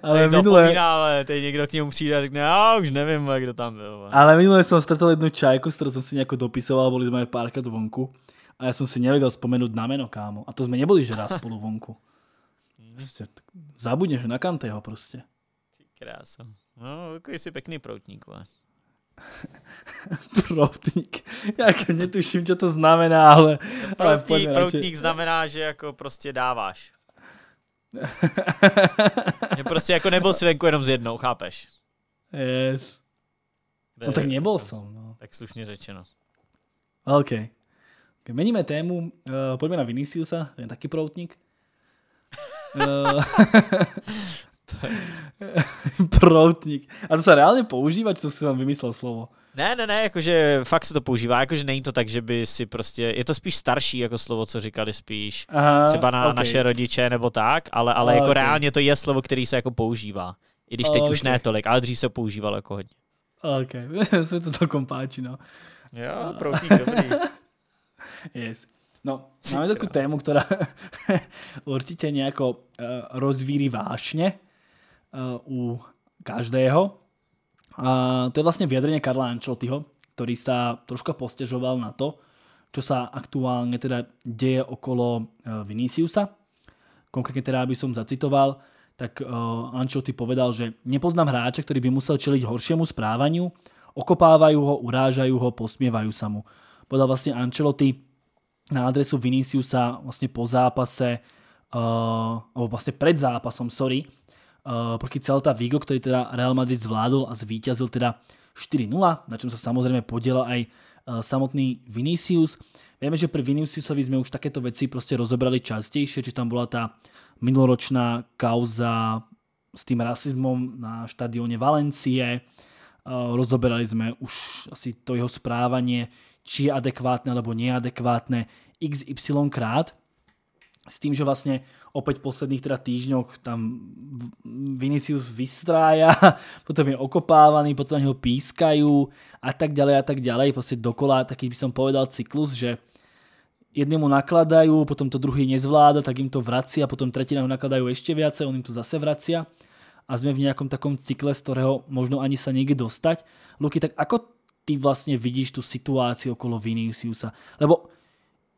ale teď minule... Zapomíná, ale teď někdo k němu přijde a řekne, já už nevím, kdo tam byl. Ale minule jsem ztratil jednu čajku, s kterou jsem si nějak dopisoval, byli jsme párkrát vonku a já jsem si nevěděl vzpomenout na jméno, kámo. A to jsme nebyli že raz spolu vonku. [laughs] Prostě, zabudneš na Kanteho prostě. krása. No, jako jsi pěkný proutník, ale. [laughs] proutník. Já netuším, co to znamená, ale... No, proutník, ale proutník znamená, že jako prostě dáváš. [laughs] Mě prostě jako nebyl si venku jenom s jednou, chápeš? Yes. No tak nebyl jsem. No. Tak slušně řečeno. OK. Meníme tému, uh, pojďme na Viniciusa, ten taky proutník. Eh, [laughs] proutník. A to se reálně používá, či to si vám vymyslel slovo? Ne, ne, ne, jakože fakt se to používá, jakože není to tak, že by si prostě, je to spíš starší jako slovo, co říkali spíš, Aha, třeba na okay. naše rodiče nebo tak, ale, ale jako okay. jako reálně to je slovo, který se jako používá, i když teď okay. už ne tolik, ale dřív se používalo jako hodně. Ok, jsme [laughs] to tak kompáči, no. Jo, proutník, [laughs] dobrý. yes. No, máme takovou no. tému, která [laughs] určitě nějako uh, eh, rozvíří vášně uh, u každého. A to je vlastne vyjadrenie Karla Ancelottiho, ktorý sa troška postežoval na to, čo sa aktuálne teda deje okolo e, Viniciusa. Konkrétne teda, aby som zacitoval, tak e, Ancelotti povedal, že nepoznám hráča, ktorý by musel čeliť horšiemu správaniu, okopávajú ho, urážajú ho, posmievajú sa mu. Podal vlastne Ancelotti na adresu Viniciusa vlastne po zápase, e, alebo vlastne pred zápasom, sorry, Eh, proti Celta Vigo, ktorý teda Real Madrid zvládol a zvíťazil teda 4-0, na čom sa samozrejme podiela aj eh, samotný Vinicius. Vieme, že pri Viniciusovi sme už takéto veci proste rozobrali častejšie, či tam bola tá minuloročná kauza s tým rasizmom na štadióne Valencie, eh, rozoberali sme už asi to jeho správanie, či je adekvátne alebo neadekvátne XY krát, s tým, že vlastne opäť v posledných teda týždňoch tam Vinicius vystrája, [laughs] potom je okopávaný, potom na neho pískajú a tak ďalej a tak ďalej. Proste dokola taký by som povedal cyklus, že jednému nakladajú, potom to druhý nezvláda, tak im to vracia, potom na ho nakladajú ešte viacej, on im to zase vracia a sme v nejakom takom cykle, z ktorého možno ani sa niekde dostať. Luky, tak ako ty vlastne vidíš tú situáciu okolo Viniciusa? Lebo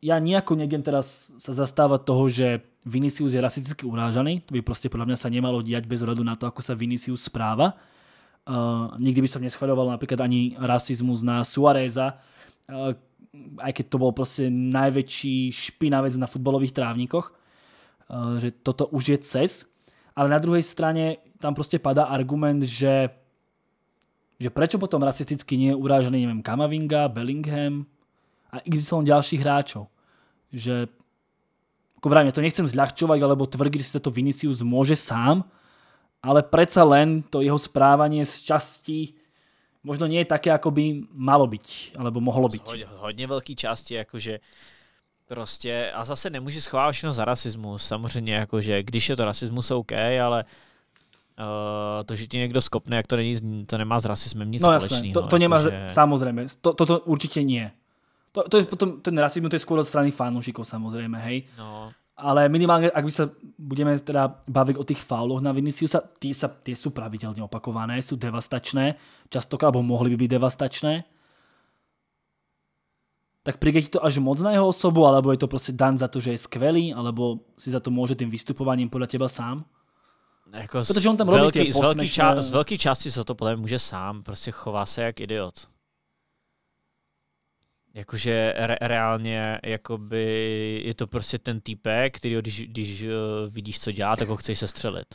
ja nejako nejdem teraz sa zastávať toho, že Vinicius je rasisticky urážaný, to by prostě podle mňa sa nemalo diať bez rodu na to, ako sa Vinicius správa. Uh, nikdy by som neschvaloval napríklad ani rasizmus na Suareza, uh, aj keď to bol proste najväčší špinavec na futbalových trávnikoch, uh, eh, že toto už je cez. Ale na druhej strane tam proste padá argument, že, že prečo potom rasisticky nie je urážený, neviem, Kamavinga, Bellingham a y ďalších hráčov. Že Ako ja to nechcem zľahčovať alebo tvrdiť, že si to Vinicius môže sám, ale predsa len to jeho správanie z časti možno nie je také, ako by malo byť, alebo mohlo byť. Hodne hodne veľký časti, akože prostě, a zase nemôže schovávať všetko za rasizmus, samozrejme, akože, když je to rasizmus, OK, ale Uh, to, že ti někdo skopne, jak to, není, to nemá s rasismem nic no, společného. to, to nemá, že... samozřejmě, to, toto určitě nie. To, to je potom, ten rasizmus to je skôr od strany fanúšikov samozrejme, hej. No. Ale minimálne, ak by sa budeme teda baviť o tých fauloch na Viniciusa, tie, sa, tie sú pravidelne opakované, sú devastačné, častokrát, alebo mohli by byť devastačné. Tak príde ti to až moc na jeho osobu, alebo je to proste dan za to, že je skvelý, alebo si za to môže tým vystupovaním podľa teba sám? Jako Protože on tam robí velký, z, velký ča- z velký části za to podle může sám, prostě chová se jak idiot. Jakože re- reálně jakoby je to prostě ten týpek, který když, když uh, vidíš, co dělá, tak ho chceš sestřelit.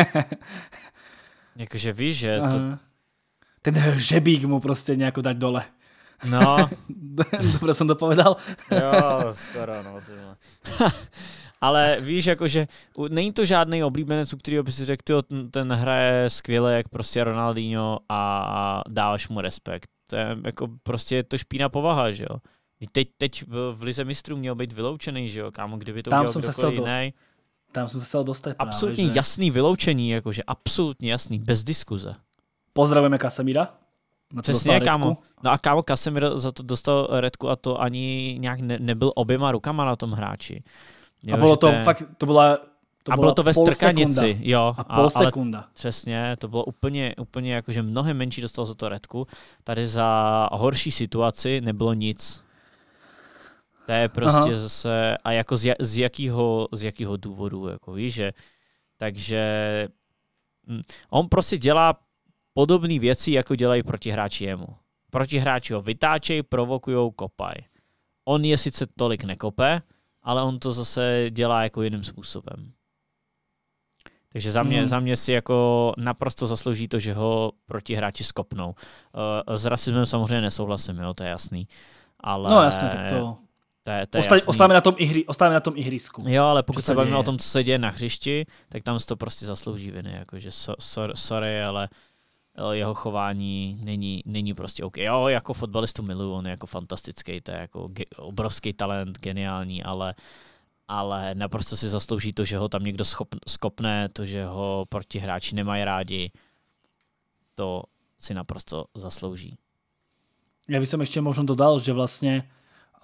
[laughs] jakože víš, že to... Ten hřebík mu prostě nějak dát dole. No. [laughs] Dobře jsem to povedal. jo, skoro, no. [laughs] Ale víš, jakože není to žádný oblíbenec, u kterého by si řekl, ten, ten hraje skvěle, jak prostě Ronaldinho a dáváš mu respekt. To je jako prostě je to špína povaha, že jo. Teď, teď v Lize mistrů měl být vyloučený, že jo, kámo, kdyby to Tam udělal jsem kdokoliv jiný. Tam jsem se chtěl dostat. Absolutně právě, že... jasný vyloučení, jakože absolutně jasný, bez diskuze. Pozdravujeme Kasemira. Na Přesně, kámo. No a kámo, Kasemiro za to dostal redku a to ani nějak ne, nebyl oběma rukama na tom hráči. Jo, a bylo to je... fakt, to byla to a bylo to ve strkanici, jo. A půl a, sekunda. Ale, přesně, to bylo úplně, úplně jakože mnohem menší dostal za to redku. Tady za horší situaci nebylo nic. To je prostě Aha. zase, a jako z, z, jakýho, z jakýho důvodu, jako víš, že, takže hm, on prostě dělá podobné věci, jako dělají protihráči jemu. Protihráči ho vytáčej, provokujou, kopají. On je sice tolik nekope, ale on to zase dělá jako jiným způsobem. Takže za mě, mm. za mě si jako naprosto zaslouží to, že ho proti hráči skopnou. Eh, s rasismem samozřejmě nesouhlasím, jo, to je jasný. Ale... No jasně, tak to... To je, to je Ostaň, ostáváme, na tom i hry, ostáváme na tom i Jo, ale pokud se bavíme o tom, co se děje na hřišti, tak tam se to prostě zaslouží viny. Jakože so, so, sorry, ale eh, jeho chování není, není prostě OK. Jo, jako fotbalistu miluju, on je jako fantastický, to je jako ge- obrovský talent, geniální, ale uh, ale naprosto si zaslouží to, že ho tam někdo schop, skopne, to, že ho protihráči nemají rádi, to si naprosto zaslouží. Já bych som možná možno dodal, že vlastně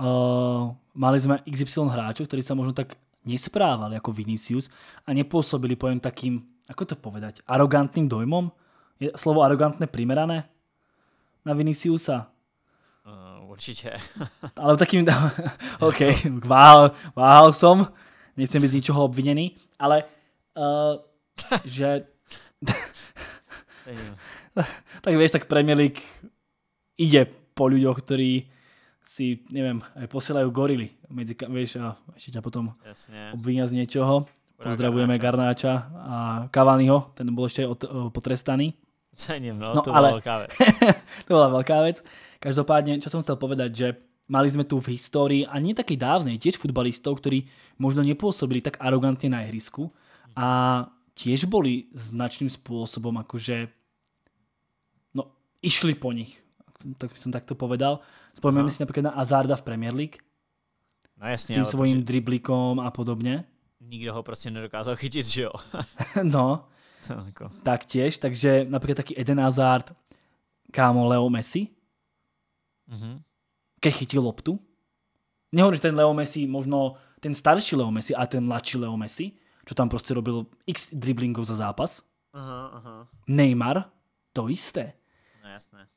uh, mali jsme XY hráčů, který se možno tak nesprávali jako Vinicius a nepůsobili pojem takým, jako to povedať, arrogantním dojmom? Je slovo arrogantné primerané na Viniciusa? Uh, určitě. [laughs] Ale taky mi dám, [laughs] OK, váhal, váhal jsem, nechcem být z ničeho obviněný, ale uh, že... [laughs] tak víš, tak Premier League ide po ľuďoch, ktorí si, neviem, aj posielajú gorily medzi, vieš, a ešte ťa potom Jasne. obvinia z niečoho. Pozdravujeme Garnáča a Cavaniho, ten bol ešte potrestaný. Cením, no, no to ale... byla velká věc. [laughs] to byla velká věc. Každopádně, čo som chcel povedať, že mali sme tu v histórii, a nie taký dávnej, tiež futbalistov, ktorí možno nepôsobili tak arogantne na ihrisku a tiež boli značným spôsobom akože no, išli po nich. Tak by som takto povedal. Spomíname si napríklad na Azarda v Premier League. No jasně, s tím svojím driblikom a podobně. Nikdo ho prostě nedokázal chytit, že jo? [laughs] no, jako- tak Taktiež, takže napríklad taký Eden Hazard, kámo Leo Messi, mm-hmm. keď chytil loptu. Nehovorím, že ten Leo Messi, možno ten starší Leo Messi a ten mladší Leo Messi, čo tam proste robil x driblingov za zápas. uh-huh. Neymar, to isté. No jasné.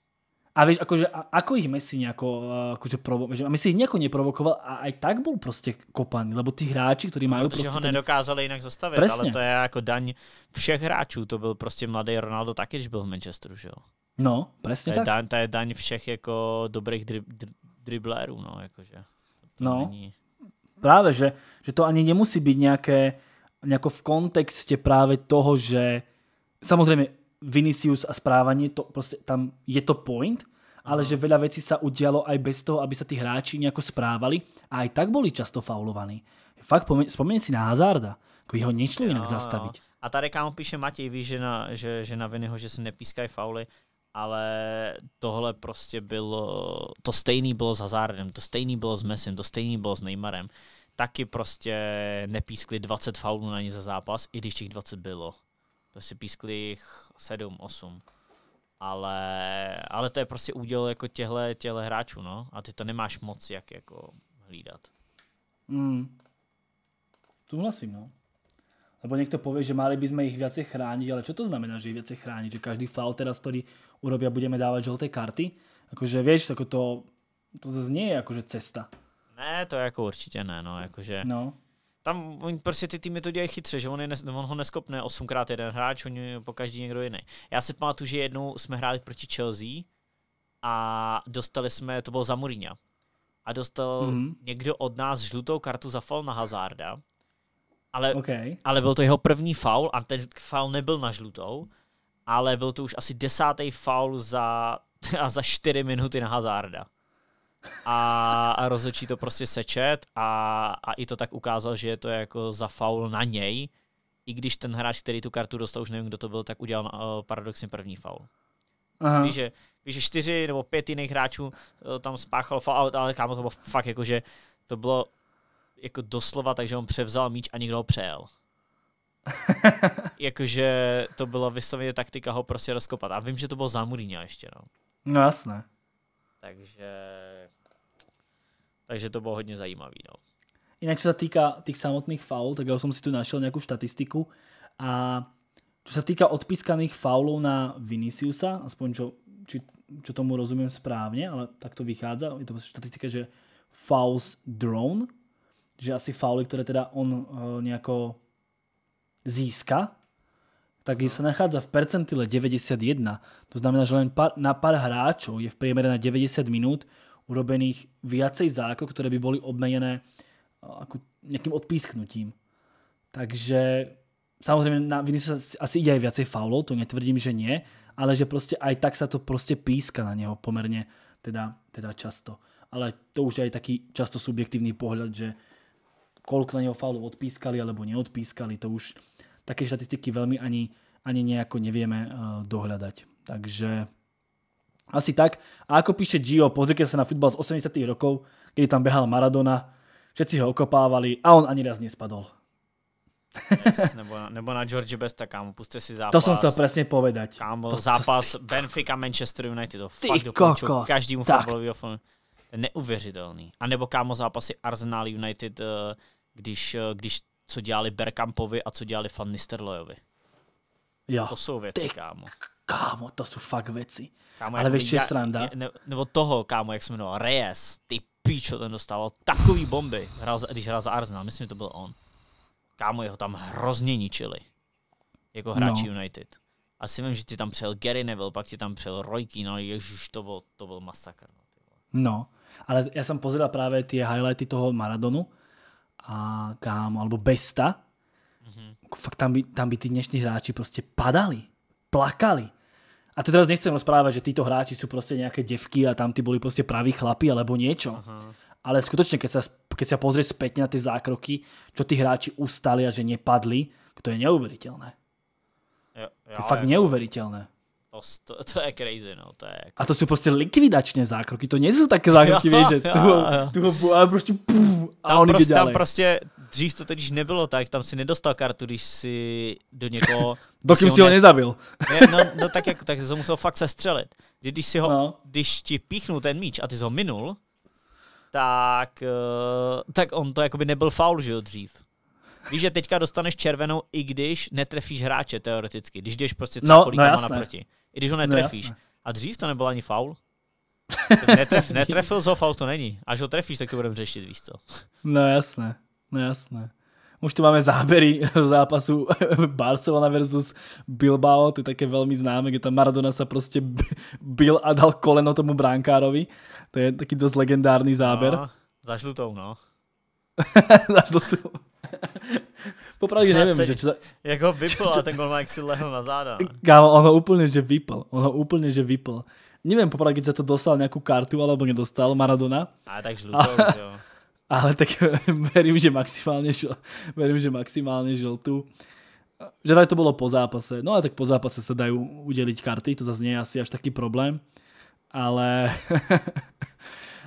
A vieš, akože, a, ako ich Messi nejako, eh, akože provo- že Messi ich nejako neprovokoval a aj tak bol proste kopaný, lebo tí hráči, ktorí no, majú protože proste... ho ten... nedokázali jinak zastavit, Presne. ale to je jako daň všech hráčů, to byl prostě mladý Ronaldo taky, když byl v Manchesteru, že jo? No, presne tak. Daň, to je daň všech jako dobrých dri- dri- driblérů, no, jakože. To no, není... právě, že, že to ani nemusí být nějaké, nejako v kontexte práve toho, že samozrejme Vinicius a správanie, to proste tam je to point, ale no. že veľa vecí sa udialo aj bez toho, aby sa tí hráči nejako správali a aj tak boli často faulovaní. Fakt, spomeň si na Hazarda, ako jeho nešlo inak zastaviť. A tady kámo píše Matěj, víš, že na, že, že na Vinyho, že se nepískají fauly, ale tohle prostě bylo, to stejný bylo s Hazardem, to stejný bylo s Messim, to stejný bylo s Neymarem. Taky prostě nepískli 20 faulů na ní za zápas, i když těch 20 bylo si pískli jich 7, 8. Ale, ale to je prostě úděl jako těhle, těhle hráčů, no. A ty to nemáš moc, jak jako hlídat. Mm. Souhlasím, no. Lebo někdo povie, že mali bychom jich ich chránit, ale co to znamená, že jich viacej chránit? Že každý faul teraz, ktorý a budeme dávat žluté karty? jakože víš, jako to, to zase nie jako, je cesta. Ne, to jako určitě ne, no, jakože... No tam oni prostě ty týmy to dělají chytře, že on, je, ne, on ho neskopne 8x jeden hráč, je po každý někdo jiný. Já si pamatuju, že jednou jsme hráli proti Chelsea a dostali jsme, to bylo za Mourinho, a dostal mm-hmm. někdo od nás žlutou kartu za foul na Hazarda, ale, okay. ale byl to jeho první faul a ten faul nebyl na žlutou, ale byl to už asi desátý faul za, [laughs] za čtyři minuty na Hazarda a, a rozhodčí to prostě sečet a, a i to tak ukázal, že je to jako za faul na něj, i když ten hráč, který tu kartu dostal, už nevím, kdo to byl, tak udělal uh, paradoxně první faul. Víš, že, víš, že čtyři nebo pět jiných hráčů uh, tam spáchal faul, ale kámo, to bylo fakt jako, že to bylo jako doslova, takže on převzal míč a nikdo ho přejel. [laughs] Jakože to byla vysloveně taktika ho prostě rozkopat. A vím, že to bylo za Mourinho ještě, no. No jasné. Takže, takže to bylo hodně zajímavé. No. Jinak co se týká těch samotných faul, tak já jsem si tu našel nějakou statistiku a co se týká odpískaných faulů na Viniciusa, aspoň čo, či, čo tomu rozumím správně, ale tak to vychádza, je to prostě statistika, že fouls drone, že asi fauly, které teda on uh, nějako získa, tak sa nachádza v percentile 91. To znamená, že len pár, na pár hráčov je v priemere na 90 minút urobených viacej zákok, ktoré by boli obmenené ako nejakým odpísknutím. Takže samozrejme na Vinicius asi ide aj viacej faulov, to netvrdím, že nie, ale že proste aj tak sa to proste píska na neho pomerne teda, teda často. Ale to už je aj taký často subjektívny pohľad, že koľko na neho faulov odpískali alebo neodpískali, to už také štatistiky veľmi ani, ani nejako nevieme eh, dohľadať. Takže asi tak. A ako píše Gio, pozrite sa na futbal z 80 rokov, kedy tam behal Maradona, všetci ho okopávali a on ani raz nespadol. Yes, nebo, nebo na George Besta, kámo, puste si zápas. To som chcel presne povedať. Kámo, to, zápas ty... Benfica Manchester United, to ty fakt dokončil každému futbolovýho fanu. Neuvěřitelný. A nebo kámo zápasy Arsenal United, eh, když, eh, když co dělali Berkampovi a co dělali Van Nisterlojovi. Jo. To jsou věci, Ty, kámo. Kámo, to jsou fakt věci. Kámo, Ale víš, je sranda? Ne, nebo toho, kámo, jak se jmenoval, Reyes. Ty píčo, ten dostával takový bomby, hral, když hrál za Arsenal. Myslím, že to byl on. Kámo, jeho tam hrozně ničili. Jako hráči no. United. A si vím, že ti tam přijel Gary Neville, pak ti tam přijel Roy Keane, no ježiš, to byl, to byl masakr. No, no, ale já jsem pozeral právě ty highlighty toho Maradonu a kámo, alebo Besta, mm-hmm. fakt tam by, tam by tí dnešní hráči prostě padali, plakali. A to teraz nechcem rozprávať, že títo hráči sú prostě nejaké devky a tam ty boli prostě praví chlapi alebo niečo. Ale skutočne, keď sa, keď sa pozrieš späť na ty zákroky, čo tí hráči ustali a že nepadli, to je neuveriteľné. Ja, ja, to je fakt jako... neuveriteľné. To, to, to je crazy, no, to je jako... A to jsou prostě likvidačné zákroky, to nejsou také zákroky, [laughs] víš, že ale prostě pum, a tam oni prostě, Tam prostě, dřív to totiž nebylo tak, tam si nedostal kartu, když si do někoho... [laughs] Do si, si ho ne... nezabil. ne, no, no, tak, jak, tak to musel fakt sestřelit. Když si ho, no. když ti píchnul ten míč a ty jsi ho minul, tak, uh, tak on to jakoby nebyl faul, že jo, dřív. Víš, že teďka dostaneš červenou, i když netrefíš hráče teoreticky, když jdeš prostě třeba no, no, naproti i když ho no, netrefíš. No, a dřív to nebyl ani faul. [laughs] Netref, netrefil z ho, faul to není. Až ho trefíš, tak to budeme řešit, víš co. No jasné, no jasné. Už tu máme zábery [laughs] zápasu [laughs] Barcelona versus Bilbao, to je také velmi známe, kde tam Maradona se prostě byl a dal koleno tomu bránkárovi. To je taky dost legendární záber. No, za žlutou, no. za žlutou. Popravdě nevím, se, že... Čo... ho jako [laughs] vypl a ten golman si lehl na záda. No. Kámo, on ho že vypl. On ho že vypl. popravdě, když že to dostal nějakou kartu, alebo nedostal Maradona. A tak žlutou, jo. [laughs] Ale tak [laughs] verím, že maximálně žl... verím, že maximálně žlutou. Že to bylo po zápase. No a tak po zápase se dají udělit karty, to zase nie je asi až taký problém. Ale...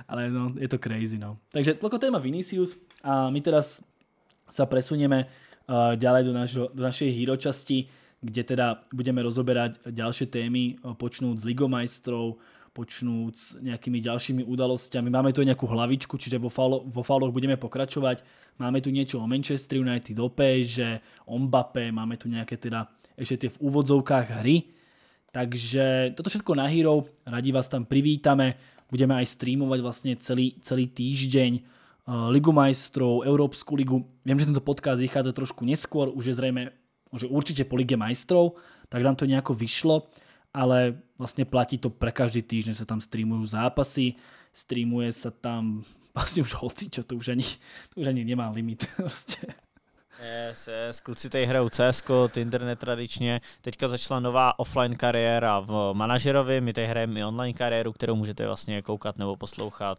ale no, je to crazy, no. Takže toľko téma Vinicius a my teraz sa presunieme ďalej do, našo, do našej hero časti, kde teda budeme rozoberať ďalšie témy, počnúť s ligomajstrov, počnúť s nejakými ďalšími udalosťami. Máme tu nejakú hlavičku, čiže vo, falo, vo faloch budeme pokračovať. Máme tu niečo o Manchester United, o že o Mbappé, máme tu nejaké teda ešte tie v úvodzovkách hry. Takže toto všetko na Hero, radi vás tam privítame, budeme aj streamovať vlastne celý, celý týždeň Eh, ligu majstrov, Európsku ligu. Viem, že tento podcast vychádza trošku neskôr, už je zrejme že určite po Lige majstrov, tak nám to nejako vyšlo, ale vlastne platí to pre každý týždeň, sa tam streamujú zápasy, streamuje sa tam [laughs] vlastne už hoci, čo to už ani, to už ani nemá limit. [laughs] Yes, yes, kluci tady hrajou CS, Tinder netradičně. Teďka začala nová offline kariéra v manažerovi, my tady hrajeme i online kariéru, kterou můžete vlastně koukat nebo poslouchat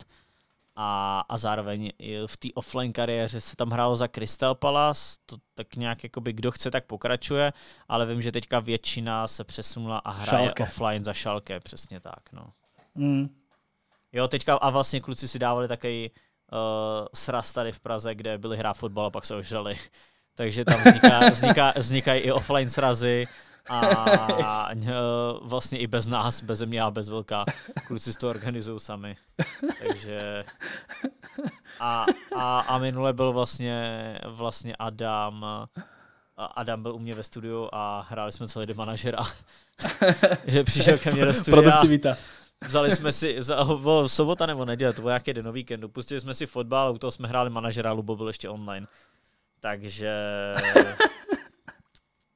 a, a zároveň v té offline kariéře se tam hrálo za Crystal Palace, to tak nějak jakoby kdo chce, tak pokračuje, ale vím, že teďka většina se přesunula a hraje Schalke. offline za šalke, přesně tak. No. Mm. Jo, teďka a vlastně kluci si dávali takový uh, sraz tady v Praze, kde byli hrát fotbal a pak se ožrali. [laughs] Takže tam vzniká, vzniká, vznikají i offline srazy a [laughs] vlastně i bez nás, bez mě a bez velká, kluci si to organizují sami. Takže... A, a, a minule byl vlastně, vlastně Adam, Adam byl u mě ve studiu a hráli jsme celý den manažera. [laughs] že přišel ke mně do studia. Produktivita. Vzali jsme si, bylo sobota nebo neděle, to bylo nějaký den o víkendu, pustili jsme si fotbal, u toho jsme hráli manažera, Lubo byl ještě online. Takže [laughs]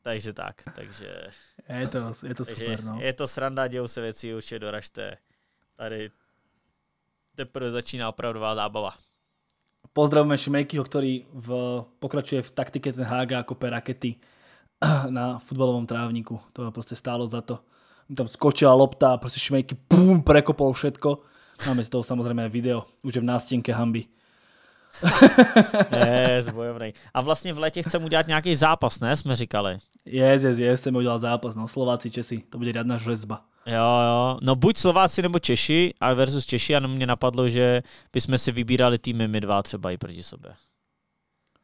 Takže tak, takže... Je to, je to super, no. Je to sranda, dějou se věci, určitě doražte. Tady teprve začíná opravdová zábava. Pozdravíme Šimejkyho, který v, pokračuje v taktike ten Haga ako rakety [clears throat] na fotbalovém trávníku. To je prostě stálo za to. Tam skočila lopta a prostě Šmejky pum, prekopol všetko. Máme z toho samozřejmě video, už je v nástěnke hamby je, [laughs] bojovný. A vlastně v létě chceme udělat nějaký zápas, ne? Jsme říkali. Je, yes, je, yes, je, yes, chceme udělat zápas. No, Slováci, Česi, to bude jedna řezba. Jo, jo. No buď Slováci nebo Češi a versus Češi, ano, mě napadlo, že bychom si vybírali týmy my dva třeba i proti sobě.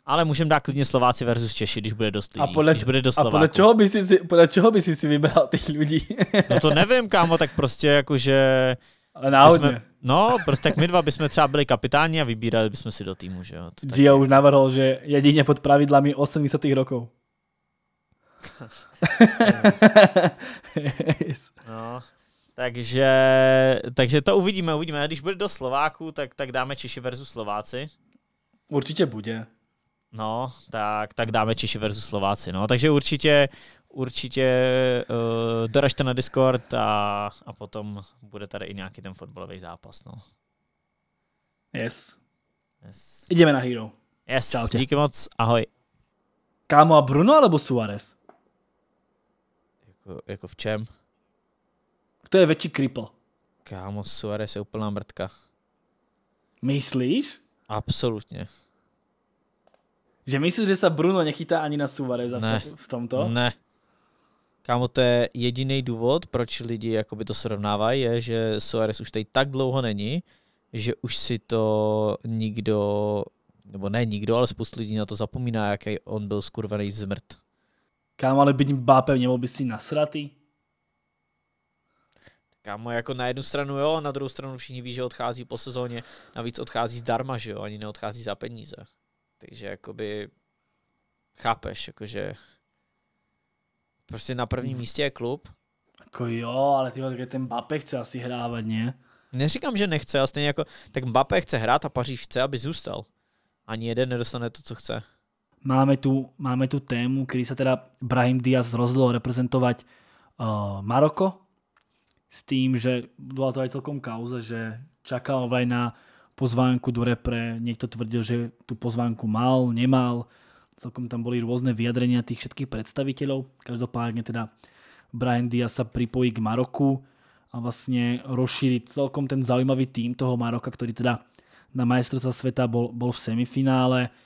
Ale můžeme dát klidně Slováci versus Češi, když bude dost lidí, a podle, když bude dost A podle čeho, si, podle čeho by si vybral těch lidí? no to nevím, kámo, tak prostě jakože... Ale náhodně. No, prostě tak my dva bychom třeba byli kapitáni a vybírali bychom si do týmu, že jo. Taky... Gio už navrhl, že jedině pod pravidlami 80 rokov. [laughs] yes. no, takže, takže to uvidíme, uvidíme. Když bude do Slováku, tak, tak dáme Češi versus Slováci. Určitě bude. No, tak, tak dáme Češi versus Slováci. No, takže určitě, určitě uh, doražte na Discord a, a potom bude tady i nějaký ten fotbalový zápas. No. Yes. yes. Jdeme na Hero. Yes, Čau tě. díky moc, ahoj. Kámo a Bruno alebo Suárez? Jako, jako v čem? Kto je větší kripl? Kámo, Suárez je úplná mrtka. Myslíš? Absolutně. Že myslíš, že se Bruno nechytá ani na Suárez ne. v tomto? Ne. Kámo, to je jediný důvod, proč lidi jakoby to srovnávají, je, že Suarez už tady tak dlouho není, že už si to nikdo, nebo ne nikdo, ale spoustu lidí na to zapomíná, jaký on byl skurvený zmrt. Kámo, ale byť bápe, nebyl by si nasratý? Kámo, jako na jednu stranu jo, na druhou stranu všichni ví, že odchází po sezóně, navíc odchází zdarma, že jo, ani neodchází za peníze. Takže jakoby chápeš, jakože Prostě na prvním mm. místě je klub. Jako jo, ale tak ten Bape chce asi hrávat, ne? Neříkám, že nechce, ale stejně jako, tak Mbappé chce hrát a Paříž chce, aby zůstal. Ani jeden nedostane to, co chce. Máme tu, máme tu tému, kdy se teda Brahim Diaz rozhodl reprezentovat uh, Maroko s tím, že byla to aj celkom kauza, že čakal vraj na pozvánku do repre, někdo tvrdil, že tu pozvánku mal, nemal celkom tam boli rôzne vyjadrenia tých všetkých predstaviteľov. Každopádne teda Brian Diaz sa pripojí k Maroku a vlastne rozšíri celkom ten zaujímavý tým toho Maroka, ktorý teda na majstrovstva sveta bol, bol v semifinále.